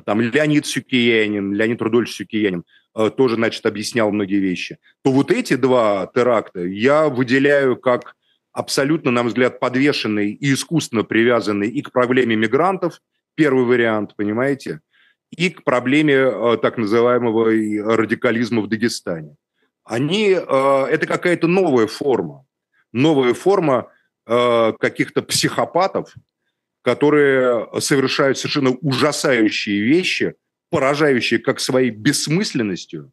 Там Леонид Сюкиянин, Леонид Рудольф Сюкиянин э, тоже, значит, объяснял многие вещи. То вот эти два теракта я выделяю как абсолютно, на мой взгляд, подвешенные и искусственно привязанные и к проблеме мигрантов, первый вариант, понимаете, и к проблеме э, так называемого радикализма в Дагестане. Они, э, это какая-то новая форма, новая форма э, каких-то психопатов, которые совершают совершенно ужасающие вещи, поражающие как своей бессмысленностью,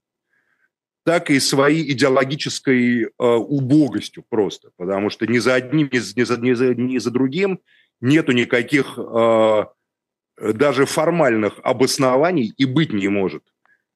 так и своей идеологической убогостью просто, потому что ни за одним, ни за, ни за, ни за другим нету никаких Э, даже формальных обоснований и быть не может,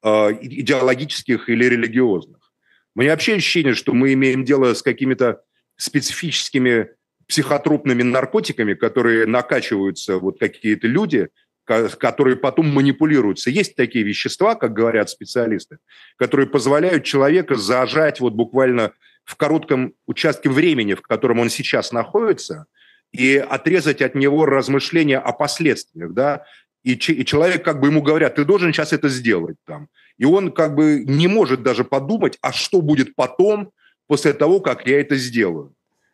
а, идеологических или религиозных. У меня вообще ощущение, что мы имеем дело с какими-то специфическими психотропными наркотиками, которые накачиваются вот какие-то люди, которые потом манипулируются. Есть такие вещества, как говорят специалисты, которые позволяют человека зажать вот буквально в коротком участке времени, в котором он сейчас находится – и отрезать от него размышления о последствиях, да, и, и человек как бы ему говорят, ты должен сейчас это сделать там, и он как бы не может даже подумать, а что будет потом, после того, как я это сделаю.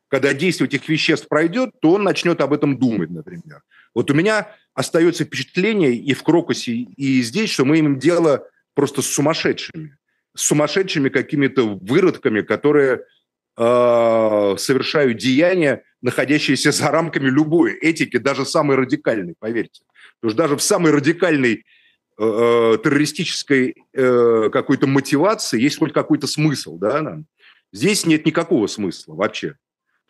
Когда действие этих веществ пройдет, то он начнет об этом думать, например. Вот у меня остается впечатление и в Крокусе, и здесь, что мы имеем дело просто с сумасшедшими. С сумасшедшими какими-то выродками, которые э, совершают деяния, находящиеся за рамками любой этики, даже самой радикальной, поверьте. Потому что даже в самой радикальной э, э террористической э, какой-то мотивации есть хоть какой-то смысл. Да? Здесь нет никакого смысла вообще.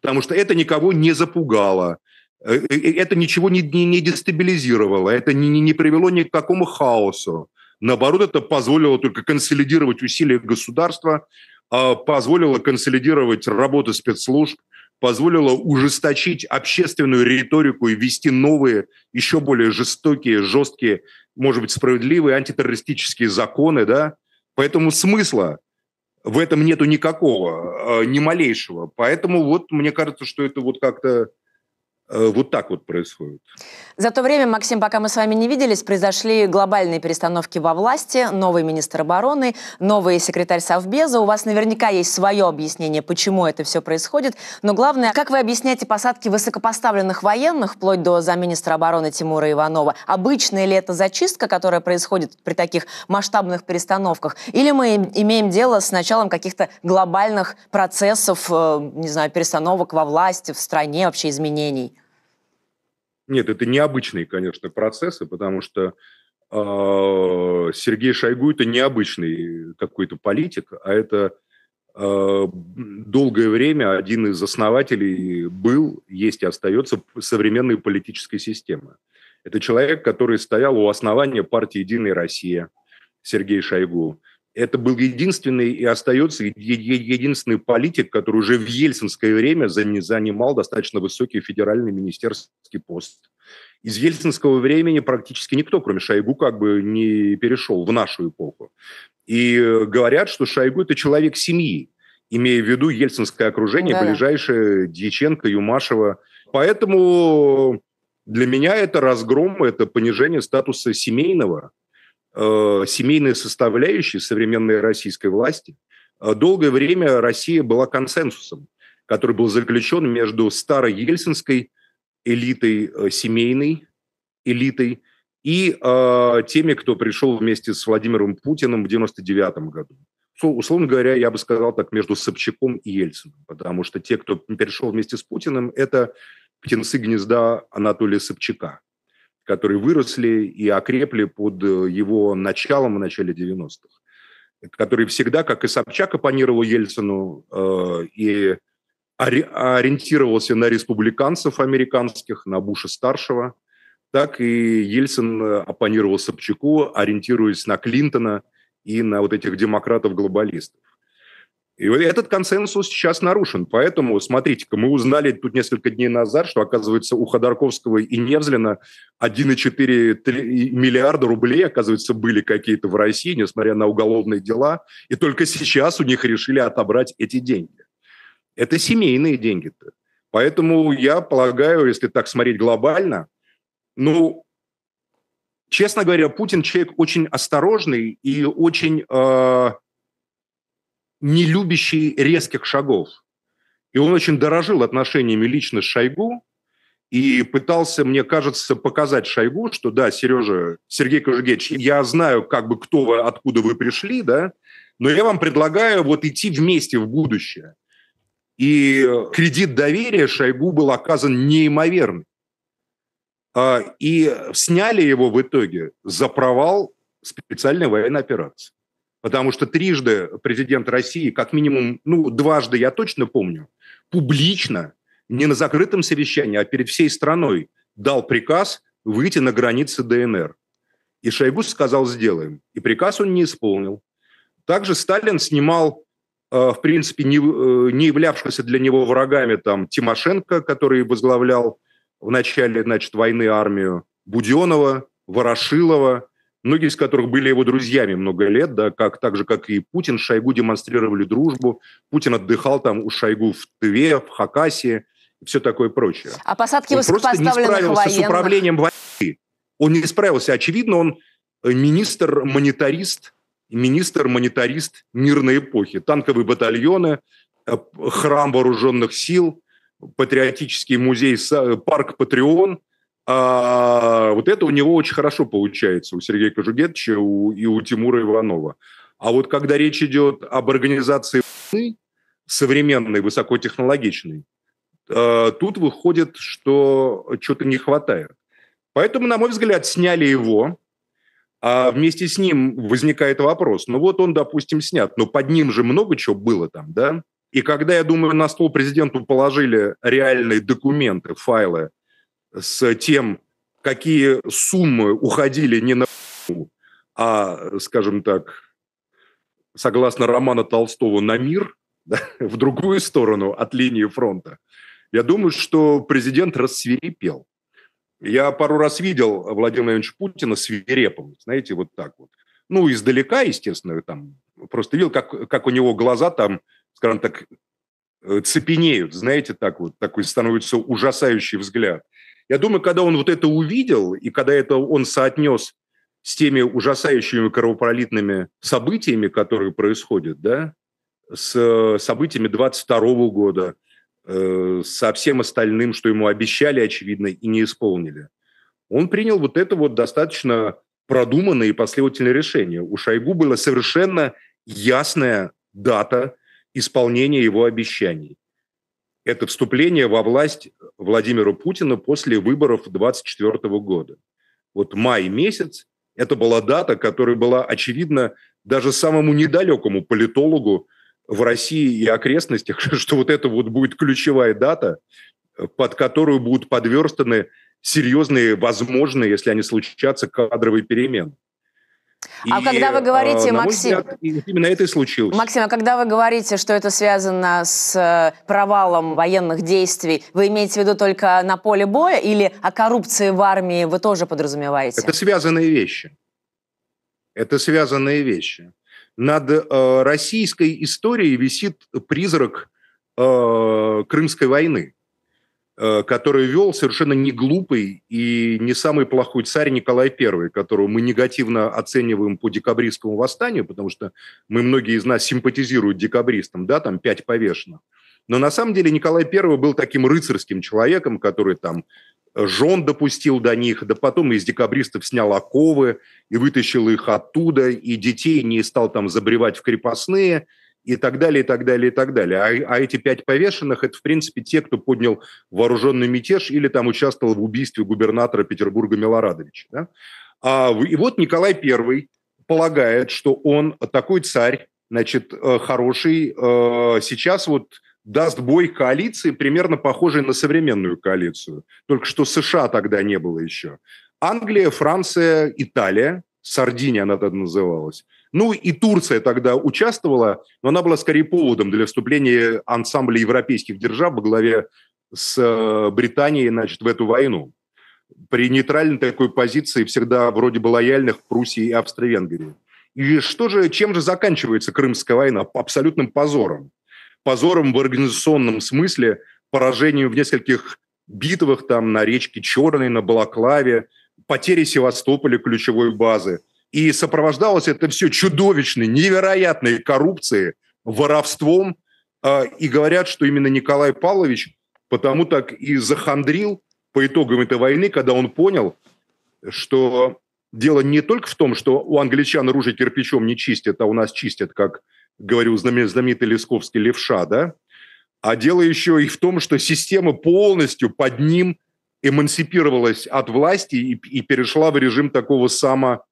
Потому что это никого не запугало, э, э, это ничего не, не, не дестабилизировало, это не, не, не привело ни к какому хаосу. Наоборот, это позволило только консолидировать усилия государства, а позволило консолидировать работу спецслужб, позволило ужесточить общественную риторику и ввести новые, еще более жестокие, жесткие, может быть, справедливые антитеррористические законы, да. Поэтому смысла в этом нету никакого, э, ни малейшего. Поэтому вот мне кажется, что это вот как-то Э, вот так вот происходит. За то время, Максим, пока мы с вами не виделись, произошли глобальные перестановки во власти, новый министр обороны, новый секретарь Совбеза. У вас наверняка есть свое объяснение, почему это все происходит. Но главное, как вы объясняете посадки высокопоставленных военных, вплоть до замминистра обороны Тимура Иванова? Обычная ли это зачистка, которая происходит при таких масштабных перестановках? Или мы имеем дело с началом каких-то глобальных процессов, э, не знаю, перестановок во власти, в стране, вообще изменений? Нет, это необычные, конечно, процессы, потому что э, Сергей Шойгу – это необычный какой-то политик, а это э, долгое время один из основателей был, есть и остается современной политической системы. Это человек, который стоял у основания партии «Единая Россия», Сергей Шойгу это был единственный и остается единственный политик, который уже в ельцинское время занимал достаточно высокий федеральный министерский пост. Из ельцинского времени практически никто, кроме Шойгу, как бы не перешел в нашу эпоху. И э, говорят, что Шойгу – это человек семьи, имея в виду ельцинское окружение, да. ближайшее Дьяченко, Юмашева. Поэтому для меня это разгром, это понижение статуса семейного, э, семейная составляющая современной российской власти. Э, долгое время Россия была консенсусом, который был заключен между старой ельцинской элитой, э, семейной элитой и э, теми, кто пришел вместе с Владимиром Путиным в 1999 году условно говоря, я бы сказал так, между Собчаком и Ельциным, потому что те, кто перешел вместе с Путиным, это птенцы гнезда Анатолия Собчака которые выросли и окрепли под э, его началом в начале 90-х, который всегда, как и Собчак, оппонировал Ельцину э, и ориентировался на республиканцев американских, на Буша-старшего, так и Ельцин э, оппонировал Собчаку, ориентируясь на Клинтона и на вот этих демократов-глобалистов. И этот консенсус сейчас нарушен. Поэтому, смотрите-ка, мы узнали тут несколько дней назад, что, оказывается, у Ходорковского и Невзлина 1,4 миллиарда рублей, оказывается, были какие-то в России, несмотря на уголовные дела. И только сейчас у них решили отобрать эти деньги. Это семейные деньги-то. Поэтому я полагаю, если так смотреть глобально, ну, честно говоря, Путин человек очень осторожный и очень... Э- не любящий резких шагов. И он очень дорожил отношениями лично с Шойгу и пытался, мне кажется, показать Шойгу, что да, Сережа, Сергей Кожугевич, я знаю, как бы кто вы, откуда вы пришли, да, но я вам предлагаю вот идти вместе в будущее. И кредит доверия Шойгу был оказан неимоверный. А, и сняли его в итоге за провал специальной военной операции. Потому что трижды президент России, как минимум, ну, дважды я точно помню, публично, не на закрытом совещании, а перед всей страной дал приказ выйти на границы ДНР. И Шойгу сказал «сделаем». И приказ он не исполнил. Также Сталин снимал, э, в принципе, не, э, не являвшегося для него врагами там, Тимошенко, который возглавлял в начале значит, войны армию, Буденова, Ворошилова, многие из которых были его друзьями много лет, да, как, так же, как и Путин, Шойгу демонстрировали дружбу. Путин отдыхал там у Шойгу в Тве, в Хакасии и все такое прочее. А посадки он просто не справился военных. с управлением войны. Он не справился. Очевидно, он э, министр-монетарист, министр-монетарист мирной эпохи. Танковые батальоны, э, храм вооруженных сил, патриотический музей, э, парк Патрион, а, вот это у него очень хорошо получается, у Сергея Кожугетовича у, и у Тимура Иванова. А вот когда речь идет об организации современной, высокотехнологичной, э, тут выходит, что чего то не хватает. Поэтому, на мой взгляд, сняли его, а вместе с ним возникает вопрос. Ну вот он, допустим, снят, но под ним же много чего было там, да? И когда, я думаю, на стол президенту положили реальные документы, файлы с тем, какие суммы уходили не на а, скажем так, согласно романа Толстого, на мир, да, <laughs> в другую сторону от линии фронта, я думаю, что президент рассверепел. Я пару раз видел Владимира Владимировича Путина свирепым, знаете, вот так вот. Ну, издалека, естественно, там просто видел, как, как у него глаза там, скажем так, э, цепенеют, знаете, так вот, такой становится ужасающий взгляд – я думаю, когда он вот это увидел, и когда это он соотнес с теми ужасающими кровопролитными событиями, которые происходят, да, с э, событиями 22 года, э, со всем остальным, что ему обещали, очевидно, и не исполнили. Он принял вот это вот достаточно продуманное и последовательное решение. У Шойгу была совершенно ясная дата исполнения его обещаний это вступление во власть Владимира Путина после выборов 2024 года. Вот май месяц – это была дата, которая была очевидна даже самому недалекому политологу в России и окрестностях, <laughs> что вот это вот будет ключевая дата, под которую будут подверстаны серьезные, возможные, если они случатся, кадровые перемены. А и, когда вы а, говорите, Максим... Взгляд, именно это и случилось. Максим, а когда вы говорите, что это связано с э, провалом военных действий, вы имеете в виду только на поле боя или о коррупции в армии вы тоже подразумеваете? Это связанные вещи. Это связанные вещи. Над э, российской историей висит призрак э, Крымской войны. Э, который вел совершенно не глупый и не самый плохой царь Николай I, которого мы негативно оцениваем по декабристскому восстанию, потому что мы, многие из нас симпатизируют декабристам, да, там пять повешено, Но на самом деле Николай I был таким рыцарским человеком, который там э, жен допустил до них, да потом из декабристов снял оковы и вытащил их оттуда, и детей не стал там забревать в крепостные – и так далее, и так далее, и так далее. А, а эти пять повешенных – это, в принципе, те, кто поднял вооруженный мятеж или там участвовал в убийстве губернатора Петербурга Милорадовича. Да? А, и вот Николай Первый полагает, что он такой царь, значит, э, хороший, э, сейчас вот даст бой коалиции, примерно похожей на современную коалицию. Только что США тогда не было еще. Англия, Франция, Италия, Сардиния она тогда называлась – ну и Турция тогда участвовала, но она была скорее поводом для вступления ансамбля европейских держав во главе с э, Британией значит, в эту войну. При нейтральной такой позиции всегда вроде бы лояльных Пруссии и Австро-Венгрии. И что же, чем же заканчивается Крымская война? Абсолютным позором. Позором в организационном смысле, поражением в нескольких битвах там на речке Черной, на Балаклаве, потери Севастополя ключевой базы – и сопровождалось это все чудовищной, невероятной коррупцией, воровством. А, и говорят, что именно Николай Павлович потому так и захандрил по итогам этой войны, когда он понял, что дело не только в том, что у англичан оружие кирпичом не чистят, а у нас чистят, как говорил знаменитый Лесковский левша, да? А дело еще и в том, что система полностью под ним эмансипировалась от власти и, и перешла в режим такого само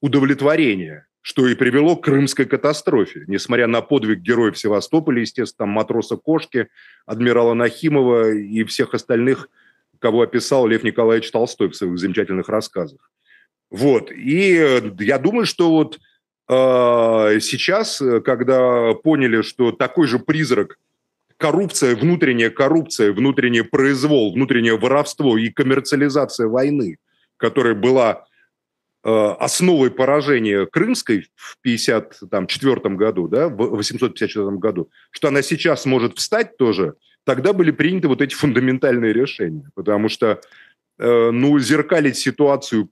удовлетворение, что и привело к крымской катастрофе, несмотря на подвиг героев Севастополя, естественно, там матроса Кошки, адмирала Нахимова и всех остальных, кого описал Лев Николаевич Толстой в своих замечательных рассказах. Вот. И э, я думаю, что вот э, сейчас, э, когда поняли, что такой же призрак, коррупция, внутренняя коррупция, внутренний произвол, внутреннее воровство и коммерциализация войны, которая была Э, основой поражения Крымской в 1954 году, да, в 854 году, что она сейчас может встать тоже, тогда были приняты вот эти фундаментальные решения. Потому что, э, ну, зеркалить ситуацию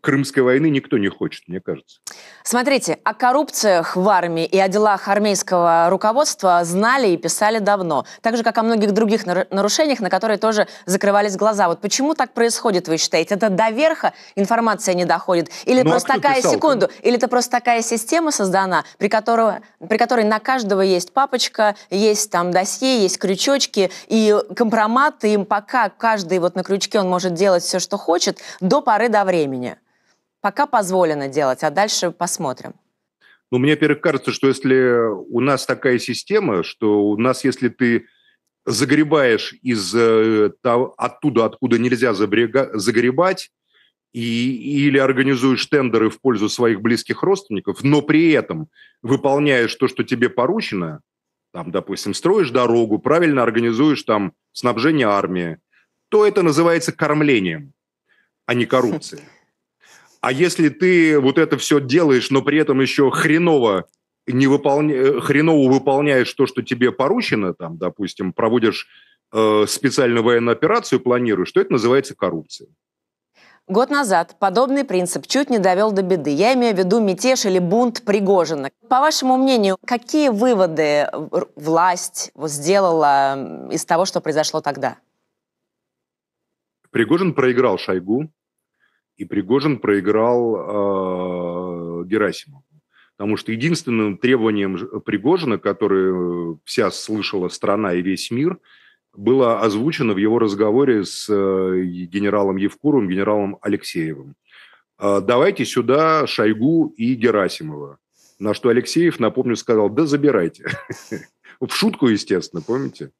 Крымской войны никто не хочет, мне кажется. Смотрите, о коррупциях в армии и о делах армейского руководства знали и писали давно, так же, как о многих других нарушениях, на которые тоже закрывались глаза. Вот почему так происходит, вы считаете? Это до верха информация не доходит? Или ну, а просто а такая, писал, секунду, там? или это просто такая система создана, при, которой при которой на каждого есть папочка, есть там досье, есть крючочки, и компроматы им пока каждый вот на крючке он может делать все, что хочет, до поры до времени. Пока позволено делать, а дальше посмотрим. Ну, мне, во-первых, кажется, что если у нас такая система, что у нас, если ты загребаешь из э, оттуда, откуда нельзя загребать, и, или организуешь тендеры в пользу своих близких родственников, но при этом выполняешь то, что тебе поручено, там, допустим, строишь дорогу, правильно организуешь там снабжение армии, то это называется кормлением, а не коррупцией. А если ты вот это все делаешь, но при этом еще хреново не выполня... Э, хреново выполняешь то, что тебе поручено, там, допустим, проводишь э, специальную военную операцию, планируешь, что это называется коррупцией. Год назад подобный принцип чуть не довел до беды. Я имею в виду мятеж или бунт Пригожина. По вашему мнению, какие выводы э, власть сделала из того, что произошло тогда? Пригожин проиграл Шойгу, и Пригожин проиграл э, Герасимову. Потому что единственным требованием Пригожина, которое вся слышала страна и весь мир, было озвучено в его разговоре с э, генералом Евкуровым, генералом Алексеевым. А, давайте сюда Шойгу и Герасимова. На что Алексеев, напомню, сказал, да забирайте. <laughs> В шутку, естественно, помните?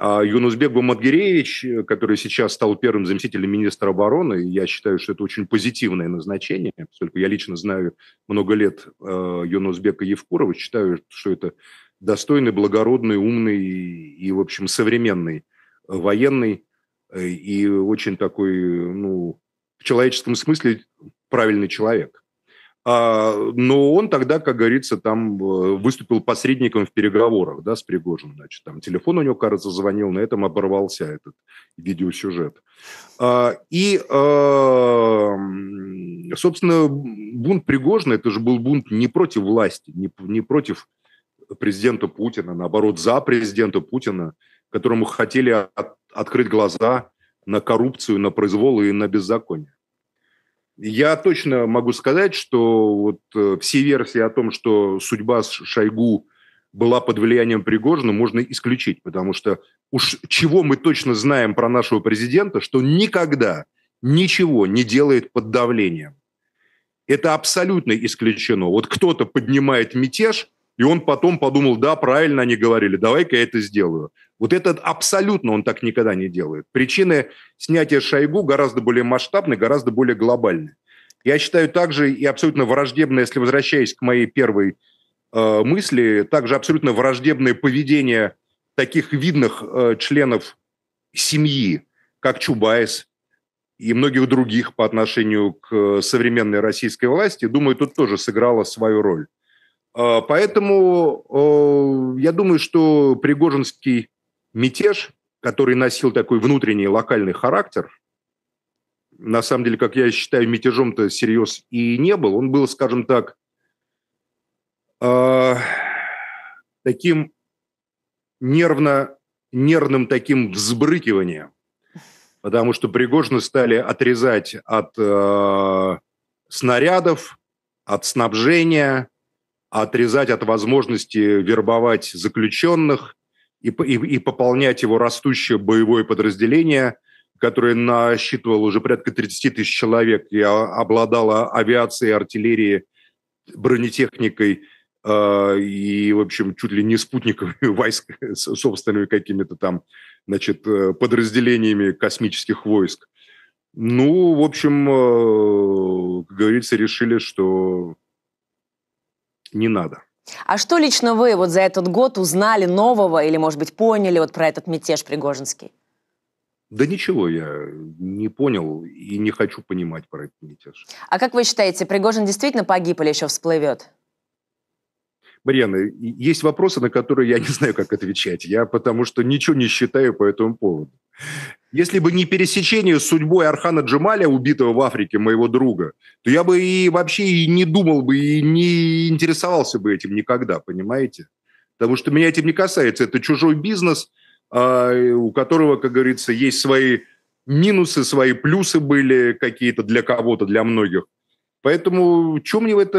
А Юнусбек Гумадгиреевич, э, который сейчас стал первым заместителем министра обороны, я считаю, что это очень позитивное назначение, поскольку я лично знаю много лет э, Юнусбека Евкурова, считаю, что это достойный, благородный, умный и, в общем, современный э, военный и очень такой, ну, в человеческом смысле правильный человек. А, но он тогда, как говорится, там э, выступил посредником в переговорах да, с Пригожиным. Значит, там телефон у него, кажется, звонил, на этом оборвался этот видеосюжет. А, и, а, собственно, бунт Пригожина, это же был бунт не против власти, не, против президента Путина, наоборот, за президента Путина, которому хотели от, открыть глаза на коррупцию, на произвол и на беззаконие. Я точно могу сказать, что вот э, все версии о том, что судьба Шойгу была под влиянием Пригожина, можно исключить, потому что уж чего мы точно знаем про нашего президента, что никогда ничего не делает под давлением. Это абсолютно исключено. Вот кто-то поднимает мятеж – и он потом подумал, да, правильно они говорили, давай-ка я это сделаю. Вот этот абсолютно он так никогда не делает. Причины снятия Шойгу гораздо более масштабны, гораздо более глобальны. Я считаю также и абсолютно враждебно, если возвращаясь к моей первой э, мысли, также абсолютно враждебное поведение таких видных э, членов семьи, как Чубайс и многих других по отношению к э, современной российской власти, думаю, тут тоже сыграла свою роль. А, поэтому я думаю, что Пригожинский мятеж, который носил такой внутренний локальный характер, на самом деле, как я считаю, мятежом-то серьез и не был. Он был, скажем так, а, таким нервно, нервным таким взбрыкиванием, потому что Пригожина стали отрезать от э, снарядов, от снабжения, отрезать от возможности вербовать заключенных и, и, и пополнять его растущее боевое подразделение, которое насчитывало уже порядка 30 тысяч человек и обладало авиацией, артиллерией, бронетехникой э, и, в общем, чуть ли не спутниковыми <laughs> войск, собственными какими-то там, значит, э, подразделениями космических войск. Ну, в общем, э, как говорится, решили, что не надо. А что лично вы вот за этот год узнали нового или, может быть, поняли вот про этот мятеж Пригожинский? Да ничего я не понял и не хочу понимать про этот мятеж. А как вы считаете, Пригожин действительно погиб или еще всплывет? Марьяна, есть вопросы, на которые я не знаю, как отвечать. Я потому что ничего не считаю по этому поводу. Если бы не пересечение с судьбой Архана Джамаля, убитого в Африке, моего друга, то я бы и вообще и не думал бы, и не интересовался бы этим никогда, понимаете? Потому что меня этим не касается. Это чужой бизнес, а, у которого, как говорится, есть свои минусы, свои плюсы были какие-то для кого-то, для многих. Поэтому чем мне в это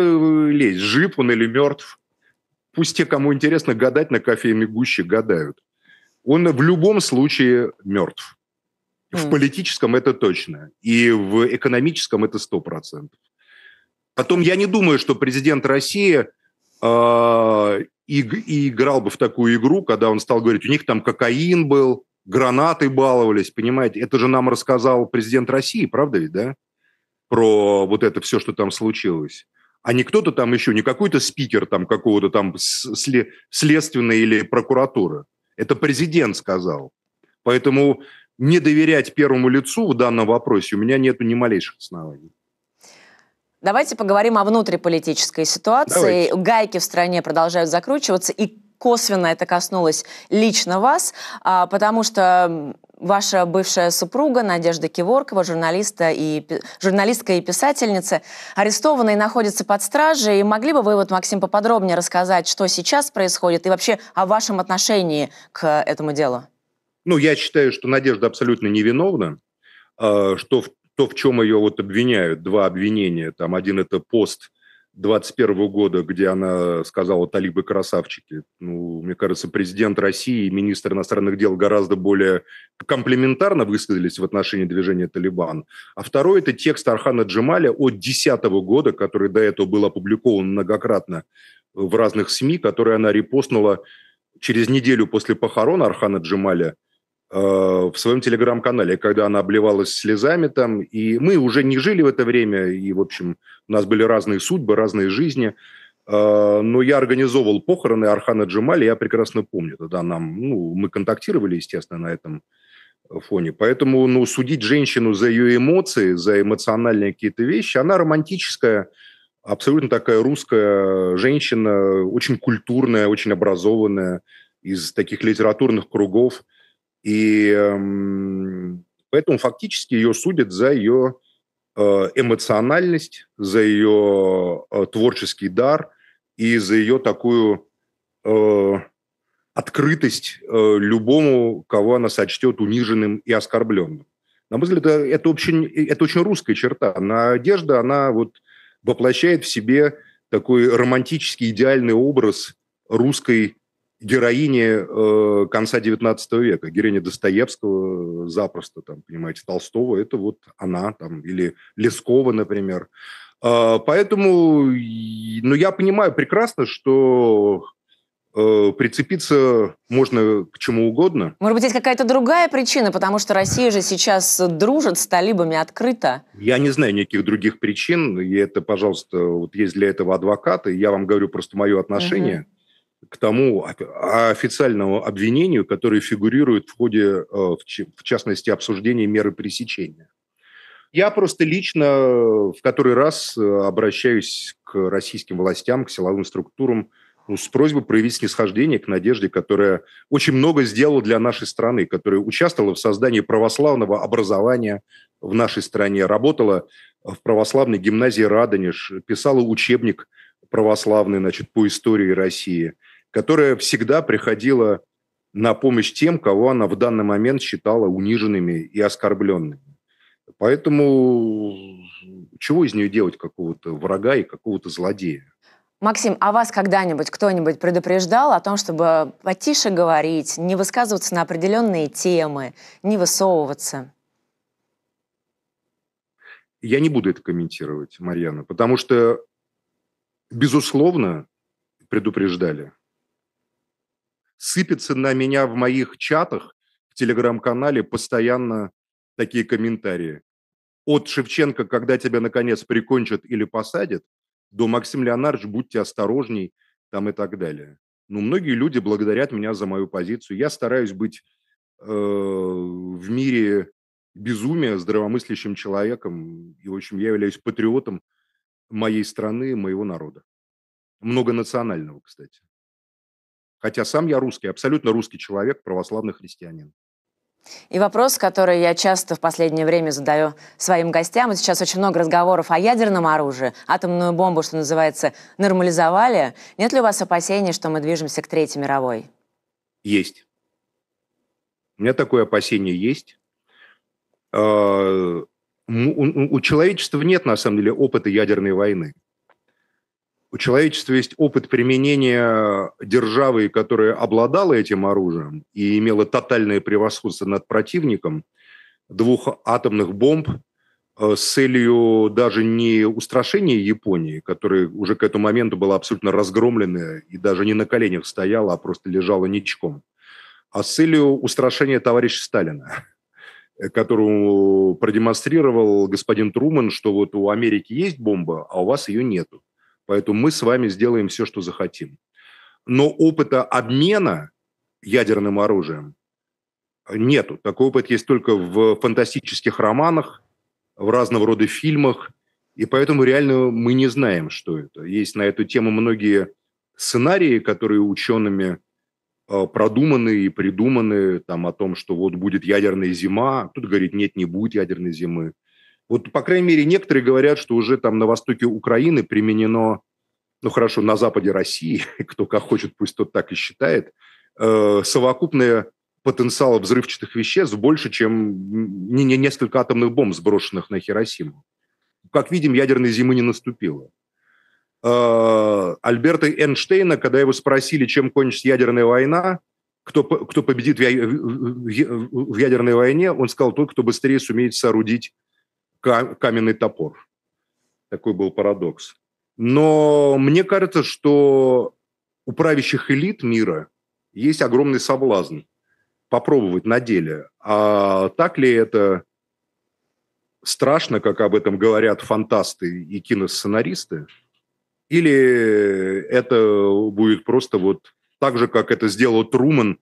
лезть, жив он или мертв? Пусть те, кому интересно гадать на кофейной гуще, гадают. Он в любом случае мертв. В mm. политическом это точно. И в экономическом это сто процентов. Потом я не думаю, что президент России э, а, и, и играл бы в такую игру, когда он стал говорить, у них там кокаин был, гранаты баловались, понимаете? Это же нам рассказал президент России, правда ведь, да? Про вот это все, что там случилось а не кто-то там еще, не какой-то спикер там какого-то там следственной или прокуратуры. Это президент сказал. Поэтому не доверять первому лицу в данном вопросе у меня нету ни малейших оснований. Давайте поговорим о внутриполитической ситуации. Давайте. Гайки в стране продолжают закручиваться, и косвенно это коснулось лично вас, а, потому что ваша бывшая супруга Надежда Киворкова, журналиста и, журналистка и писательница, арестована и находится под стражей. И могли бы вы, вот, Максим, поподробнее рассказать, что сейчас происходит и вообще о вашем отношении к этому делу? Ну, я считаю, что Надежда абсолютно невиновна, а, что в, то, в чем ее вот обвиняют, два обвинения, там один это пост – 21 года, где она сказала «талибы красавчики». Ну, мне кажется, президент России и министр иностранных дел гораздо более комплементарно высказались в отношении движения «Талибан». А второй – это текст Архана Джамаля от 2010 года, который до этого был опубликован многократно в разных СМИ, который она репостнула через неделю после похорон Архана Джамаля – Э, в своем телеграм-канале, когда она обливалась слезами там. И мы уже не жили в это время, и, в общем, у нас были разные судьбы, разные жизни. Э, но я организовывал похороны Архана Джамали, я прекрасно помню. Тогда нам, ну, мы контактировали, естественно, на этом фоне. Поэтому ну, судить женщину за ее эмоции, за эмоциональные какие-то вещи, она романтическая, абсолютно такая русская женщина, очень культурная, очень образованная, из таких литературных кругов – и эм, поэтому фактически ее судят за ее э, эмоциональность, за ее э, творческий дар и за ее такую э, открытость любому, кого она сочтет униженным и оскорбленным. На мой взгляд, это, очень, это очень русская черта. Надежда, она вот воплощает в себе такой романтический идеальный образ русской героине э, конца XIX века, героиня Достоевского э, запросто, там, понимаете, Толстого, это вот она, там, или Лескова, например. Э, поэтому, ну, я понимаю прекрасно, что э, прицепиться можно к чему угодно. Может быть, есть какая-то другая причина, потому что Россия же сейчас дружит с талибами открыто. Я не знаю никаких других причин, и это, пожалуйста, вот есть для этого адвокаты, я вам говорю просто мое отношение. Угу к тому официальному обвинению, которое фигурирует в ходе, э, в частности, обсуждения меры пресечения. Я просто лично э, в который раз э, обращаюсь к российским властям, к силовым структурам ну, с просьбой проявить снисхождение к Надежде, которая очень много сделала для нашей страны, которая участвовала в создании православного образования в нашей стране, работала в православной гимназии Радонеж, писала учебник православный значит, по истории России – которая всегда приходила на помощь тем, кого она в данный момент считала униженными и оскорбленными. Поэтому чего из нее делать какого-то врага и какого-то злодея? Максим, а вас когда-нибудь кто-нибудь предупреждал о том, чтобы потише говорить, не высказываться на определенные темы, не высовываться? Я не буду это комментировать, Марьяна, потому что, безусловно, предупреждали сыпется на меня в моих чатах в телеграм-канале постоянно такие комментарии. От Шевченко, когда тебя наконец прикончат или посадят, до Максим Леонардович, будьте осторожней, там и так далее. Но ну, многие люди благодарят меня за мою позицию. Я стараюсь быть э, в мире безумия здравомыслящим человеком. И, в общем, я являюсь патриотом моей страны, моего народа. Многонационального, кстати. Хотя сам я русский, абсолютно русский человек, православный христианин. И вопрос, который я часто в последнее время задаю своим гостям, и сейчас очень много разговоров о ядерном оружии, атомную бомбу, что называется, нормализовали. Нет ли у вас опасений, что мы движемся к Третьей мировой? Есть. У меня такое опасение есть. А, у человечества нет, на самом деле, опыта ядерной войны у человечества есть опыт применения державы, которая обладала этим оружием и имела тотальное превосходство над противником, двух атомных бомб э, с целью даже не устрашения Японии, которая уже к этому моменту была абсолютно разгромлена и даже не на коленях стояла, а просто лежала ничком, а с целью устрашения товарища Сталина э, которому продемонстрировал господин Труман, что вот у Америки есть бомба, а у вас ее нету. Поэтому мы с вами сделаем все, что захотим. Но опыта обмена ядерным оружием нету. Такой опыт есть только в фантастических романах, в разного рода фильмах. И поэтому реально мы не знаем, что это. Есть на эту тему многие сценарии, которые учеными э, продуманы и придуманы там, о том, что вот будет ядерная зима. Тут говорит, нет, не будет ядерной зимы. Вот, по крайней мере, некоторые говорят, что уже там на востоке Украины применено, ну хорошо, на западе России, <laughs> кто как хочет, пусть тот так и считает, э, совокупное потенциала взрывчатых веществ больше, чем не, не несколько атомных бомб, сброшенных на Хиросиму. Как видим, ядерной зимы не наступило. Э, Альберта Эйнштейна, когда его спросили, чем кончится ядерная война, кто, кто победит в, в, в ядерной войне, он сказал, тот, кто быстрее сумеет соорудить каменный топор. Такой был парадокс. Но мне кажется, что у правящих элит мира есть огромный соблазн попробовать на деле. А так ли это страшно, как об этом говорят фантасты и киносценаристы? Или это будет просто вот так же, как это сделал Труман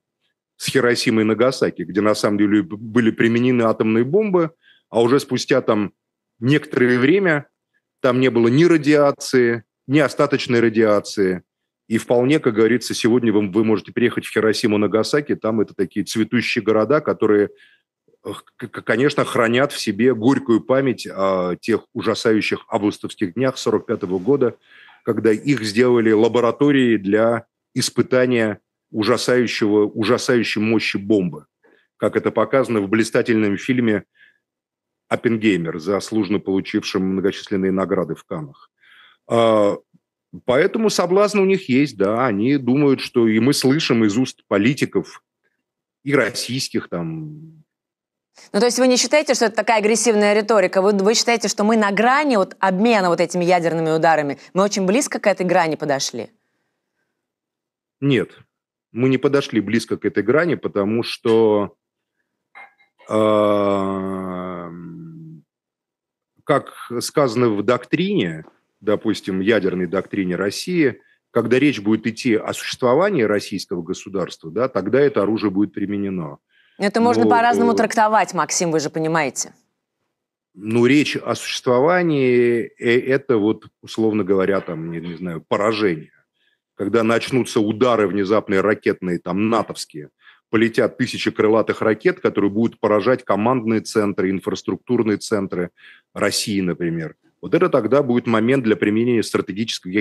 с Хиросимой и Нагасаки, где на самом деле были применены атомные бомбы – а уже спустя там некоторое время там не было ни радиации, ни остаточной радиации. И вполне, как говорится, сегодня вы, вы можете приехать в Хиросиму, Нагасаки, там это такие цветущие города, которые, конечно, хранят в себе горькую память о тех ужасающих августовских днях 1945 года, когда их сделали лабораторией для испытания ужасающего, ужасающей мощи бомбы, как это показано в блистательном фильме Оппенгеймер, заслуженно получившим многочисленные награды в Канах. А, поэтому соблазны у них есть, да, они думают, что и мы слышим из уст политиков, и российских там. Ну, то есть вы не считаете, что это такая агрессивная риторика? Вы, вы считаете, что мы на грани вот обмена вот этими ядерными ударами? Мы очень близко к этой грани подошли? Нет, мы не подошли близко к этой грани, потому что а, как сказано в доктрине, допустим, ядерной доктрине России, когда речь будет идти о существовании российского государства, да, тогда это оружие будет применено. Это можно Но, по-разному э, трактовать, Максим, вы же понимаете. Ну, речь о существовании э, – это вот, условно говоря, там, не, не знаю, поражение. Когда начнутся удары внезапные ракетные, там, натовские, полетят тысячи крылатых ракет, которые будут поражать командные центры, инфраструктурные центры России, например. Вот это тогда будет момент для применения стратегического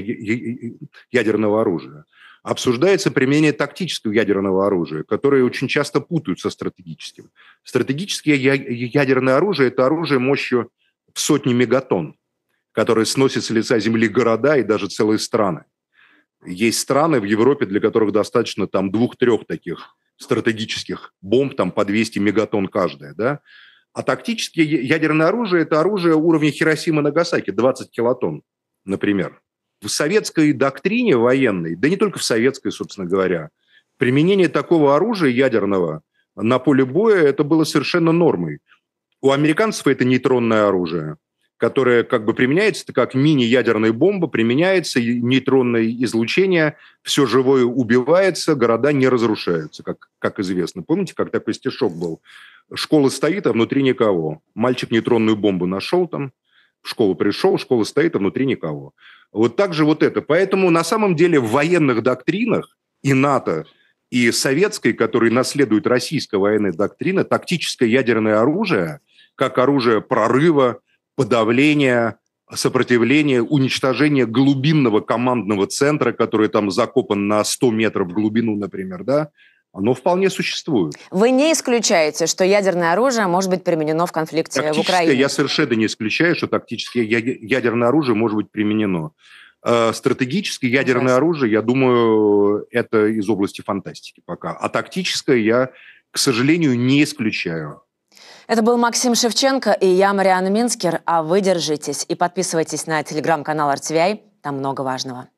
ядерного оружия. Обсуждается применение тактического ядерного оружия, которое очень часто путают со стратегическим. Стратегическое ядерное оружие – это оружие мощью в сотни мегатонн, которое сносит с лица земли города и даже целые страны. Есть страны в Европе, для которых достаточно там двух-трех таких стратегических бомб там по 200 мегатон каждая, да, а тактически ядерное оружие – это оружие уровня Хиросимы и Нагасаки, 20 килотонн, например. В советской доктрине военной, да не только в советской, собственно говоря, применение такого оружия ядерного на поле боя – это было совершенно нормой. У американцев это нейтронное оружие – которая как бы применяется, это как мини-ядерная бомба, применяется, нейтронное излучение, все живое убивается, города не разрушаются, как, как известно. Помните, как такой стишок был? Школа стоит, а внутри никого. Мальчик нейтронную бомбу нашел там, в школу пришел, школа стоит, а внутри никого. Вот так же вот это. Поэтому на самом деле в военных доктринах и НАТО, и советской, которые наследуют российская военная доктрина, тактическое ядерное оружие, как оружие прорыва, подавления, сопротивления, уничтожения глубинного командного центра, который там закопан на 100 метров в глубину, например, да, оно вполне существует. Вы не исключаете, что ядерное оружие может быть применено в конфликте в Украине? Я совершенно не исключаю, что тактическое ядерное оружие может быть применено. Э, Стратегическое ядерное Раз. оружие, я думаю, это из области фантастики пока. А тактическое я, к сожалению, не исключаю. Это был Максим Шевченко и я, Мариана Минскер. А вы держитесь и подписывайтесь на телеграм-канал RTVI. Там много важного.